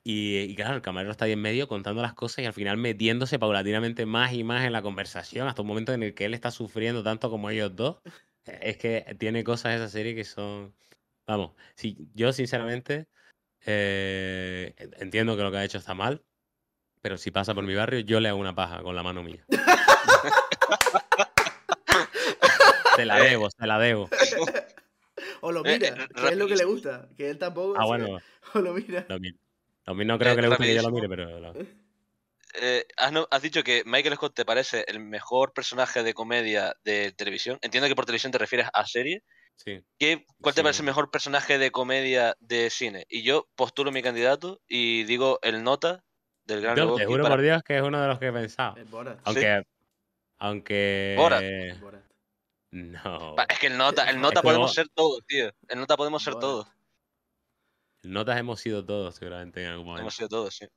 Eh, y, claro, el camarero está ahí en medio contando las cosas y al final metiéndose paulatinamente más y más en la conversación, hasta un momento en el que él está sufriendo tanto como ellos dos. Es que tiene cosas esa serie que son... Vamos, si, yo sinceramente eh, entiendo que lo que ha hecho está mal, pero si pasa por mi barrio, yo le hago una paja con la mano mía. *laughs* Se la debo, se la debo. *laughs* O lo eh, mira, eh, que es lo que le gusta. Que él tampoco. Ah, bueno. *laughs* O lo mira. Lo mira. no creo que le guste que yo lo mire, pero. Eh, has, dicho que Michael Scott te parece el mejor personaje de comedia de televisión. Entiendo que por televisión te refieres a serie. Sí. ¿Qué, ¿Cuál te parece el mejor personaje de comedia de cine? Y yo postulo mi candidato y digo el Nota del Gran Yo Te juro por Dios que es uno de los que he pensado. Aunque. Aunque. Borat. Borat. No. Es que el nota, el nota podemos ser todos, tío. El nota podemos ser todos. El notas hemos sido todos, seguramente, en algún momento. Hemos sido todos, sí.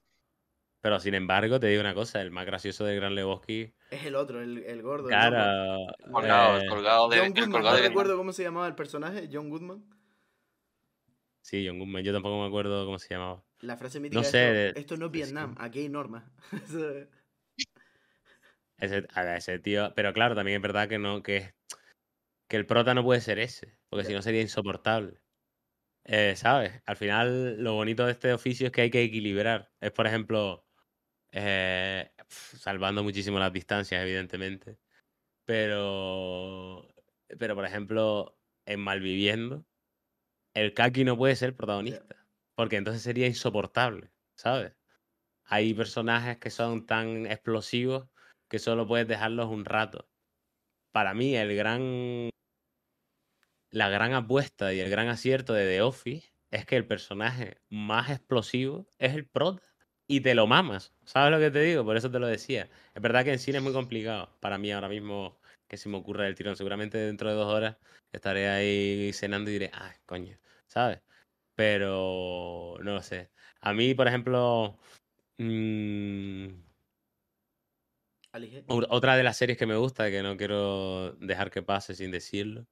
Pero sin embargo, te digo una cosa, el más gracioso del Gran Lebowski. Es el otro, el, el gordo. Claro. El colgado, el eh, colgado de. John Goodman, colgado no de recuerdo cómo se llamaba el personaje, John Goodman. Sí, John Goodman, yo tampoco me acuerdo cómo se llamaba. La frase mítica no sé, esto, no es Vietnam, aquí hay normas. *laughs* ese, a ese tío. Pero claro, también es verdad que no, que que el prota no puede ser ese, porque si no sería insoportable. Eh, ¿Sabes? Al final, lo bonito de este oficio es que hay que equilibrar. Es, por ejemplo, eh, salvando muchísimo las distancias, evidentemente. Pero, pero por ejemplo, en Malviviendo, el Kaki no puede ser protagonista, porque entonces sería insoportable, ¿sabes? Hay personajes que son tan explosivos que solo puedes dejarlos un rato. Para mí, el gran la gran apuesta y el gran acierto de The Office es que el personaje más explosivo es el prod y te lo mamas. ¿Sabes lo que te digo? Por eso te lo decía. Es verdad que en cine es muy complicado. Para mí ahora mismo que se me ocurra el tirón. Seguramente dentro de dos horas estaré ahí cenando y diré, ah, coño, ¿sabes? Pero no lo sé. A mí, por ejemplo, mm, otra de las series que me gusta, que no quiero dejar que pase sin decirlo,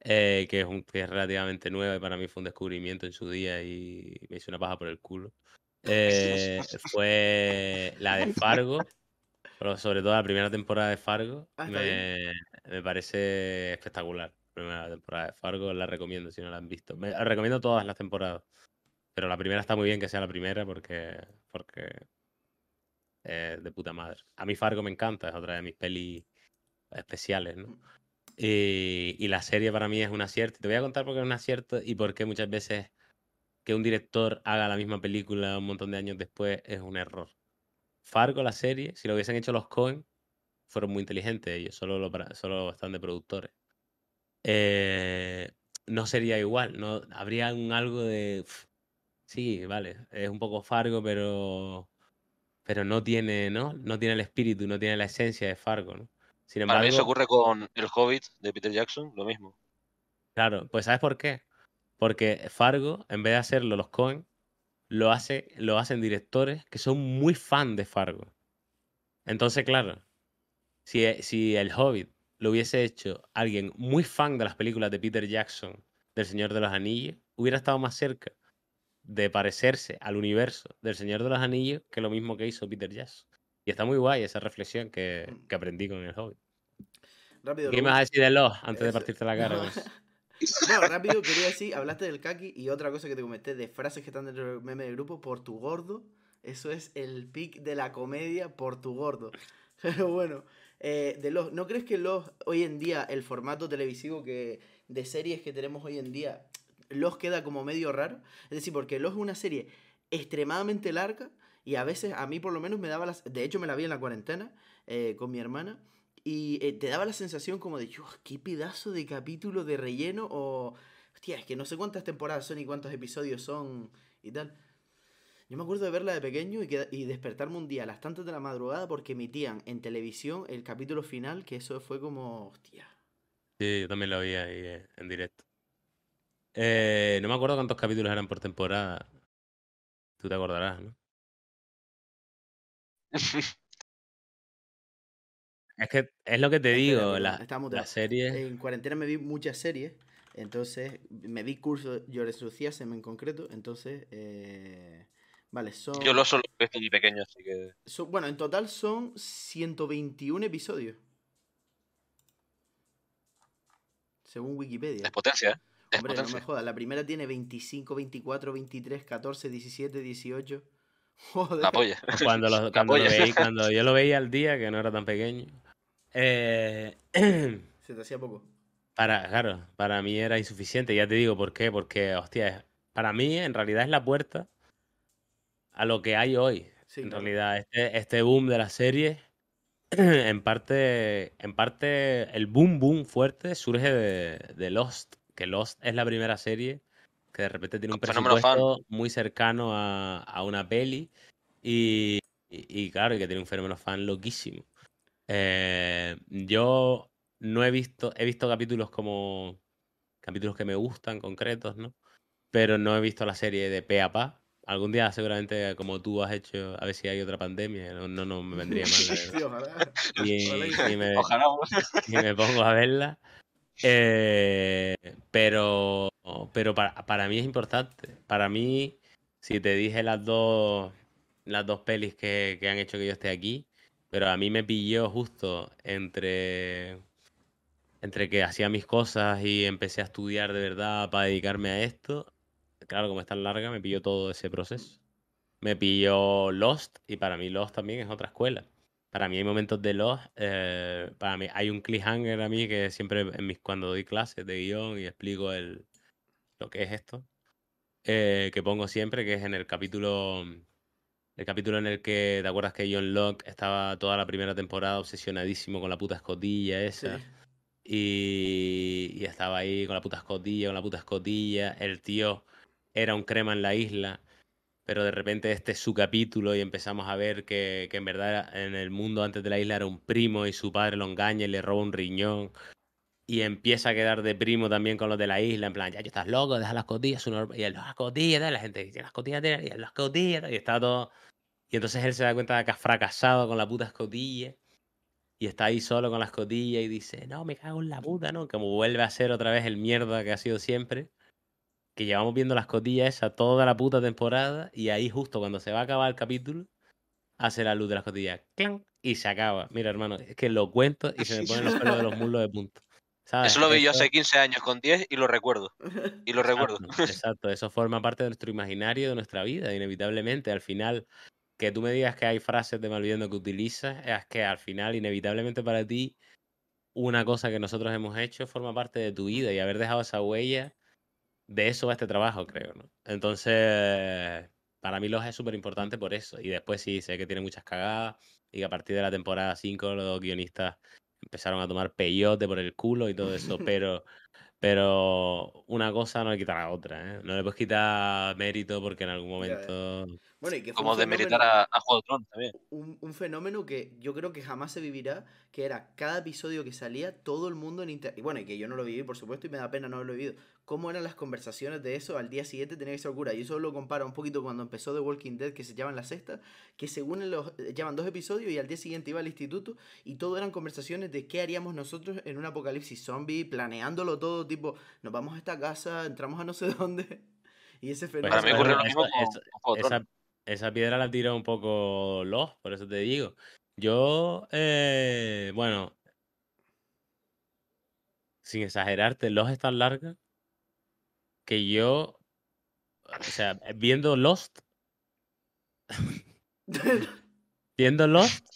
eh, que, es relativamente nueva y para mí fue un descubrimiento en su día y me hizo una paja por el culo. Eh, fue la de Fargo, pero sobre todo la primera temporada de Fargo. Ah, me, parece espectacular. La primera temporada de Fargo la recomiendo si no la han visto. Me, recomiendo todas las temporadas, pero la primera está muy bien que sea la primera porque, porque eh, de puta madre. A mí Fargo me encanta, es otra de mis pelis especiales, ¿no? Eh, y, la serie para mí es un acierto. Te voy a contar por qué es un acierto y por qué muchas veces que un director haga la misma película un montón de años después es un error. Fargo, la serie, si lo hubiesen hecho los Cohen, fueron muy inteligentes ellos, solo, solo están de productores. Eh, no sería igual, no habría algo de... sí, vale, es un poco Fargo, pero pero no tiene, ¿no? No tiene el espíritu, no tiene la esencia de Fargo, ¿no? Para eso ocurre con El Hobbit de Peter Jackson, lo mismo. Claro, pues ¿sabes por qué? Porque Fargo, en vez de hacerlo los Cohen, lo, hace, lo hacen directores que son muy fan de Fargo. Entonces, claro, si, e, si El Hobbit lo hubiese hecho alguien muy fan de las películas de Peter Jackson, del Señor de los Anillos, hubiera estado más cerca de parecerse al universo del Señor de los Anillos que lo mismo que hizo Peter Jackson. Y está muy guay esa reflexión que, mm. aprendí con el hobby. Rápido, ¿Qué más a decir de los antes de partirte la cara? *laughs* No. rápido, quería decir, hablaste del kaki y otra cosa que te comenté de frases que están dentro del meme del grupo, por tu gordo. Eso es el pic de la comedia, por tu gordo. *laughs* Pero bueno, eh, de los, ¿no crees que los hoy en día, el formato televisivo que, de series que tenemos hoy en día, los queda como medio raro? Es decir, porque los es una serie extremadamente larga, y a veces, a mí por lo menos me daba las... De hecho, me la vi en la cuarentena eh, con mi hermana. Y eh, te daba la sensación como de, qué pedazo de capítulo de relleno o... Hostia, es que no sé cuántas temporadas son y cuántos episodios son y tal. Yo me acuerdo de verla de pequeño y, y, despertarme un día a las tantas de la madrugada porque emitían en televisión el capítulo final, que eso fue como, hostia. Sí, yo también lo vi ahí eh, en directo. no me acuerdo cuántos capítulos eran por temporada. Tú te acordarás, ¿no? *laughs* es que es lo que te digo, la, serie... En cuarentena me vi muchas series, entonces me vi curso de Enthusiasm en concreto, entonces... Eh, vale, son... Yo lo solo he pequeño, así que... bueno, en total son 121 episodios. Según Wikipedia. Es potencia, ¿eh? la primera tiene 25, 24, 23, 14, 17, 18... *laughs* La polla. *laughs* Cuando, cuando, yo lo veía al *laughs* día, que no era tan pequeño. Eh, *clears throat* Se te hacía poco. Para, claro, para mí era insuficiente. Ya te digo por qué. Porque, hostia, para mí en realidad es la puerta a lo que hay hoy. en realidad, este, este, boom de la serie *clears throat* en parte, en parte, el boom, boom fuerte surge de, de Lost. Que Lost es la primera serie que de repente tiene un presupuesto muy cercano a, una peli y, y, y, claro, que tiene un fenómeno fan loquísimo. Eh, yo no he visto, he visto capítulos como capítulos que me gustan, concretos, ¿no? Pero no he visto la serie de pe a pa. Algún día seguramente como tú has hecho, a ver si hay otra pandemia, no, me vendría mal. y *laughs* me pongo a verla. Eh, pero pero para, mí es importante. Para mí, si te dije las dos, las dos pelis que, han hecho que yo esté aquí, pero a mí me pilló justo entre, entre que hacía mis cosas y empecé a estudiar de verdad para dedicarme a esto. Claro, como es tan larga, me pilló todo ese proceso. Me pilló Lost y para mí Lost también es otra escuela para mí hay momentos de los, eh, para mí hay un cliffhanger a mí que siempre en mis, cuando doy clases de guión y explico el, lo que es esto, eh, que pongo siempre, que es en el capítulo, el capítulo en el que, ¿te acuerdas que John Locke estaba toda la primera temporada obsesionadísimo con la puta escotilla esa? Y, y estaba ahí con la puta escotilla, con la puta escotilla, el tío era un crema en la isla pero de repente este es su capítulo y empezamos a ver que, en verdad en el mundo antes de la isla era un primo y su padre lo engaña y le roba un riñón. Y empieza a quedar de primo también con los de la isla, en plan, ya, estás loco, deja las cotillas, y las cotillas, la gente dice, las cotillas, y las cotillas, y está todo... Y entonces él se da cuenta de que ha fracasado con la puta escotilla, y está ahí solo con las escotilla y dice, no, me cago en la puta, ¿no? Como vuelve a ser otra vez el mierda que ha sido siempre que llevamos viendo las cotillas esa toda la puta temporada y ahí justo cuando se va a acabar el capítulo hace la luz de las cotillas y se acaba. Mira, hermano, es que lo cuento y se me ponen los pelos de los muslos de punto Eso lo vi yo hace 15 años con 10 y lo recuerdo. Y lo recuerdo. Exacto, eso forma parte de nuestro imaginario, de nuestra vida, inevitablemente. Al final, que tú me digas que hay frases de malviviendo que utilizas, es que al final, inevitablemente para ti, una cosa que nosotros hemos hecho forma parte de tu vida y haber dejado esa huella de eso va este trabajo, creo, ¿no? Entonces, para mí los es súper importante por eso. Y después sí, sé que tiene muchas cagadas y a partir de la temporada 5 los guionistas empezaron a tomar peyote por el culo y todo eso, *laughs* pero, pero una cosa no le quita la otra, ¿eh? No le puedes quitar mérito porque en algún momento... Bueno, y Como demeritar a, a Juego de también. Un, un, fenómeno que yo creo que jamás se vivirá, que era cada episodio que salía, todo el mundo en internet. Y bueno, y que yo no lo viví, por supuesto, y me da pena no haberlo vivido. ¿Cómo eran las conversaciones de eso? Al día siguiente tenía que ser locura. Y eso lo comparo un poquito cuando empezó The Walking Dead, que se llaman la sexta, que según los eh, llaman dos episodios y al día siguiente iba al instituto y todo eran conversaciones de qué haríamos nosotros en un apocalipsis zombie, planeándolo todo, tipo, nos vamos a esta casa, entramos a no sé *laughs* dónde. Y ese pues fenómeno. Para mí ocurre lo mismo esa piedra la tiró un poco los, por eso te digo. Yo, eh, bueno, sin exagerarte, Lost es tan larga que yo, o sea, viendo Lost, *laughs* viendo Lost,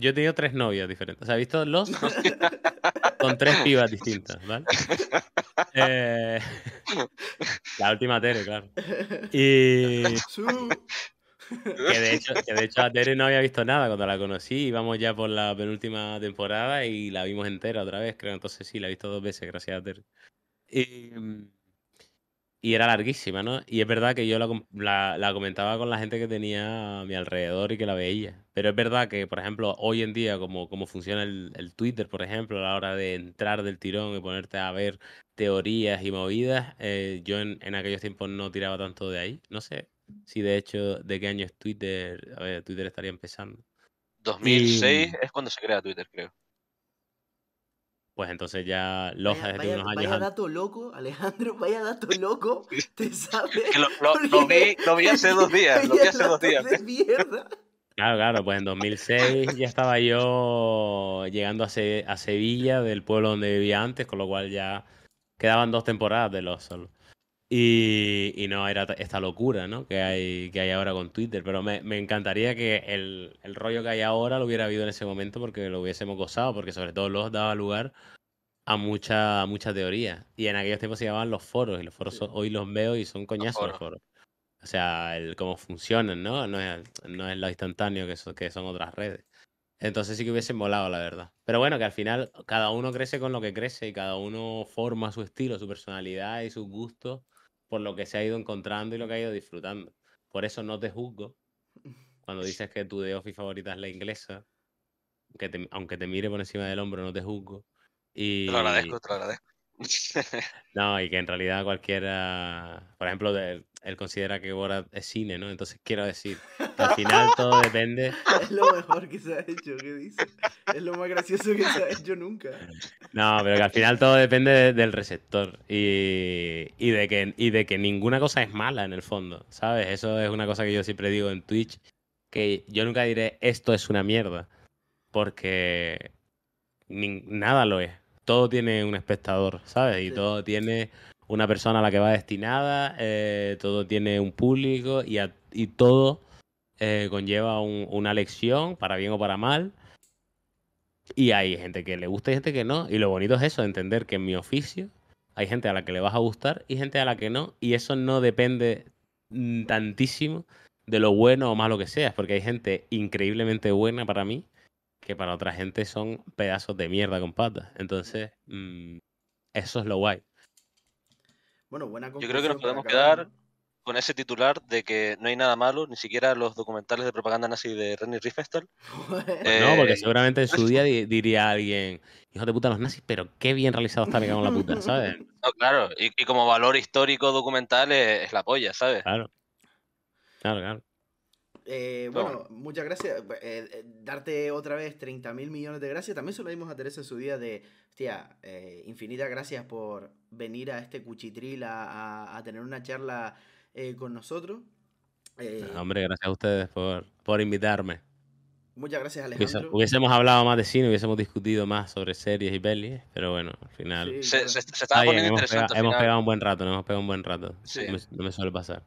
yo he tenido tres novias diferentes. O sea, he visto Lost con tres pibas distintas, ¿vale? Eh, *laughs* la última Tere, claro. *laughs* Y. Que de hecho, que a no había visto nada cuando la conocí. Íbamos ya por la penúltima temporada y la vimos entera otra vez, creo. Entonces sí, la he visto dos veces, gracias a Teres Y, era larguísima, ¿no? Y es verdad que yo la, comentaba con la gente que tenía a mi alrededor y que la veía. Pero es verdad que, por ejemplo, hoy en día, como, como funciona el, Twitter, por ejemplo, a la hora de entrar del tirón y ponerte a ver teorías y movidas, eh, yo en, en, aquellos tiempos no tiraba tanto de ahí. No sé, Sí, de hecho, ¿de qué año es Twitter? A ver, Twitter estaría empezando. 2006 es cuando se crea Twitter, creo. Pues entonces ya Loja unos años. Vaya dato loco, Alejandro, vaya dato loco. Te sabes. lo, vi, hace dos días. Lo vi hace dos días. Claro, claro, pues en 2006 ya estaba yo llegando a, Sevilla, del pueblo donde vivía antes, con lo cual ya quedaban dos temporadas de los. Y, no era esta locura que, hay, que hay ahora con Twitter. Pero me, encantaría que el, rollo que hay ahora lo hubiera habido en ese momento porque lo hubiésemos gozado, porque sobre todo los daba lugar a mucha, mucha teoría. Y en aquellos tiempos se llamaban los foros, y los foros hoy los veo y son coñazos los foros. O sea, el, cómo funcionan, ¿no? No es, lo instantáneo que, que son otras redes. Entonces sí que hubiesen molado, la verdad. Pero bueno, que al final cada uno crece con lo que crece y cada uno forma su estilo, su personalidad y sus gustos por lo que se ha ido encontrando y lo que ha ido disfrutando. Por eso no te juzgo cuando dices que tu de office favorita es la inglesa, que aunque te mire por encima del hombro, no te juzgo. Y... Te lo agradezco, te lo agradezco. no, y que en realidad cualquiera, por ejemplo, de, él considera que Borat es cine, ¿no? Entonces quiero decir, *laughs* al final todo depende. Es lo mejor que se ha hecho, ¿qué dices? Es lo más gracioso que se ha hecho nunca. No, pero que al final todo depende del receptor y, y, de que, y de que ninguna cosa es mala en el fondo, ¿sabes? Eso es una cosa que yo siempre digo en Twitch, que yo nunca diré esto es una mierda, porque nada lo es. Todo tiene un espectador, ¿sabes? Y todo tiene una persona a la que va destinada, eh, todo tiene un público y, todo eh, conlleva una lección, para bien o para mal. Y hay gente que le gusta y gente que no. Y lo bonito es eso, entender que en mi oficio hay gente a la que le vas a gustar y gente a la que no. Y eso no depende mm, tantísimo de lo bueno o malo que seas, porque hay gente increíblemente buena para mí que para otra gente son pedazos de mierda con patas. Entonces, mm, eso es lo guay. Bueno, buena Yo creo que nos podemos quedar con ese titular de que no hay nada malo, ni siquiera los documentales de propaganda nazi de René Riefenstahl. *laughs* Pues no, eh, porque seguramente en su día diría alguien, hijo de puta los nazis, pero qué bien realizado está, mirando la puta, ¿sabes? No, claro, y, como valor histórico documental es la polla, ¿sabes? Claro. Claro, claro. Eh, bueno, muchas gracias. Eh, eh, darte otra vez 30 mil millones de gracias. También se lo dimos a Teresa en su día de, hostia, infinitas gracias por venir a este cuchitril a, tener una charla con nosotros. Ah, hombre, gracias a ustedes por, invitarme. Muchas gracias, Alejandro. Hubiésemos hablado más de cine, hubiésemos discutido más sobre series y pelis, pero bueno, al final. se, estaba poniendo interesante. Hemos pegado, un buen rato, nos hemos pegado un buen rato. no me suele pasar.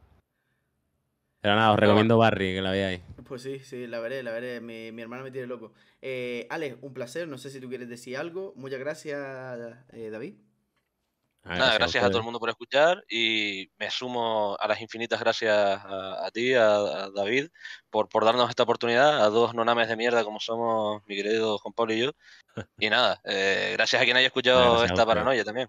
Pero nada, os recomiendo Barry, que la veáis. Pues sí, sí, la veré, la veré. Mi, hermano hermana me tiene loco. Eh, Alex, un placer. No sé si tú quieres decir algo. Muchas gracias, eh, David. Ah, nada, gracias, a, todo el mundo por escuchar y me sumo a las infinitas gracias a, ti, a, David, por, por, darnos esta oportunidad, a dos nonames de mierda como somos mi querido Juan Pablo y yo. *laughs* Y nada, eh, gracias a quien haya escuchado esta paranoia también.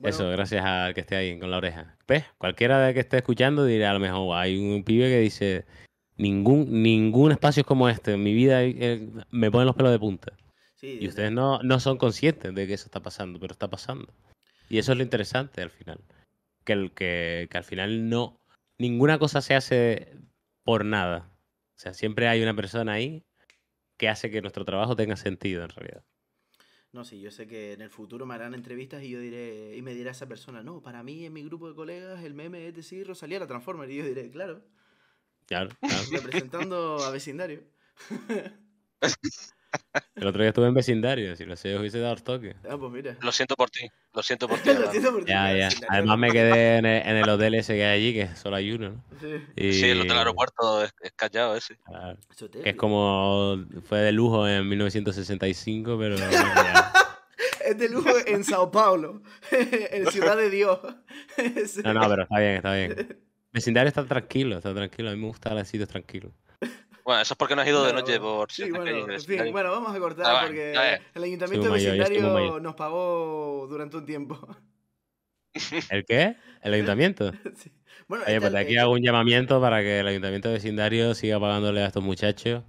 Eso, gracias al que esté ahí con la oreja. ¿Ves? Pues, cualquiera de que esté escuchando dirá a lo mejor, hay un pibe que dice, ningún, ningún espacio es como este, en mi vida eh, me ponen los pelos de punta. y ustedes no, son conscientes de que eso está pasando, pero está pasando. Y eso es lo interesante al final. Que, el, que al final no. Ninguna cosa se hace por nada. O sea, siempre hay una persona ahí que hace que nuestro trabajo tenga sentido en realidad. No, sí, yo sé que en el futuro me harán entrevistas y yo diré, y me dirá esa persona, no, para mí en mi grupo de colegas el meme es decir Rosalía la Transformer. Y yo diré, claro. Claro, claro. Representando a vecindario. *laughs* El otro día estuve en vecindario, si lo sé, hubiese dado el toque. Ah, pues Lo siento por ti, lo siento por *laughs* ti. Ya, ya. Además me quedé *laughs* en el, hotel ese que hay allí, que solo hay uno, ¿no? Sí, el hotel aeropuerto es, callado ese. que es como... fue de lujo en 1965, pero... *laughs* es de lujo en Sao Paulo, en Ciudad de Dios. No, no, pero está bien, está bien. El vecindario está tranquilo, está tranquilo. A mí me gusta los sitios tranquilos. Bueno, eso es porque no has ido de noche por... Sí, bueno, vamos a cortar ah, porque el ayuntamiento vecindario nos pagó durante un tiempo. *laughs* ¿El qué? ¿El ayuntamiento? *laughs* Bueno, Oye, pues aquí hago un llamamiento para que el ayuntamiento vecindario siga pagándole a estos muchachos.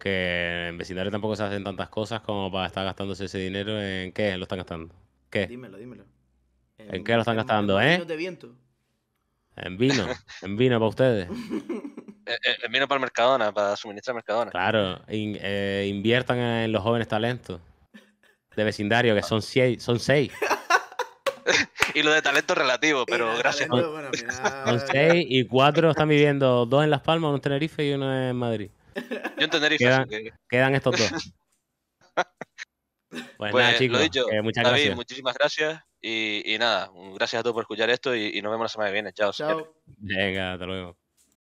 Que en vecindario tampoco se hacen tantas cosas como para estar gastándose ese dinero. ¿En qué lo están gastando? ¿Qué? Dímelo, dímelo. ¿En, qué lo están gastando, en eh? De viento. En vino, en vino para ustedes. *laughs* Eh, eh, el vino para el Mercadona, para suministrar Mercadona. Claro, eh, inviertan en los jóvenes talentos de vecindario, que ah. son, seis, son seis. *laughs* y lo de talento relativo, pero gracias. son seis y cuatro están viviendo, dos en Las Palmas, uno en Tenerife y uno en Madrid. Yo en Tenerife. Quedan, estos dos. *laughs* Pues, pues, nada, chicos, David, muchísimas gracias y, nada, gracias a todos por escuchar esto y, nos vemos la semana que viene. Chao. Chao. Venga, hasta luego.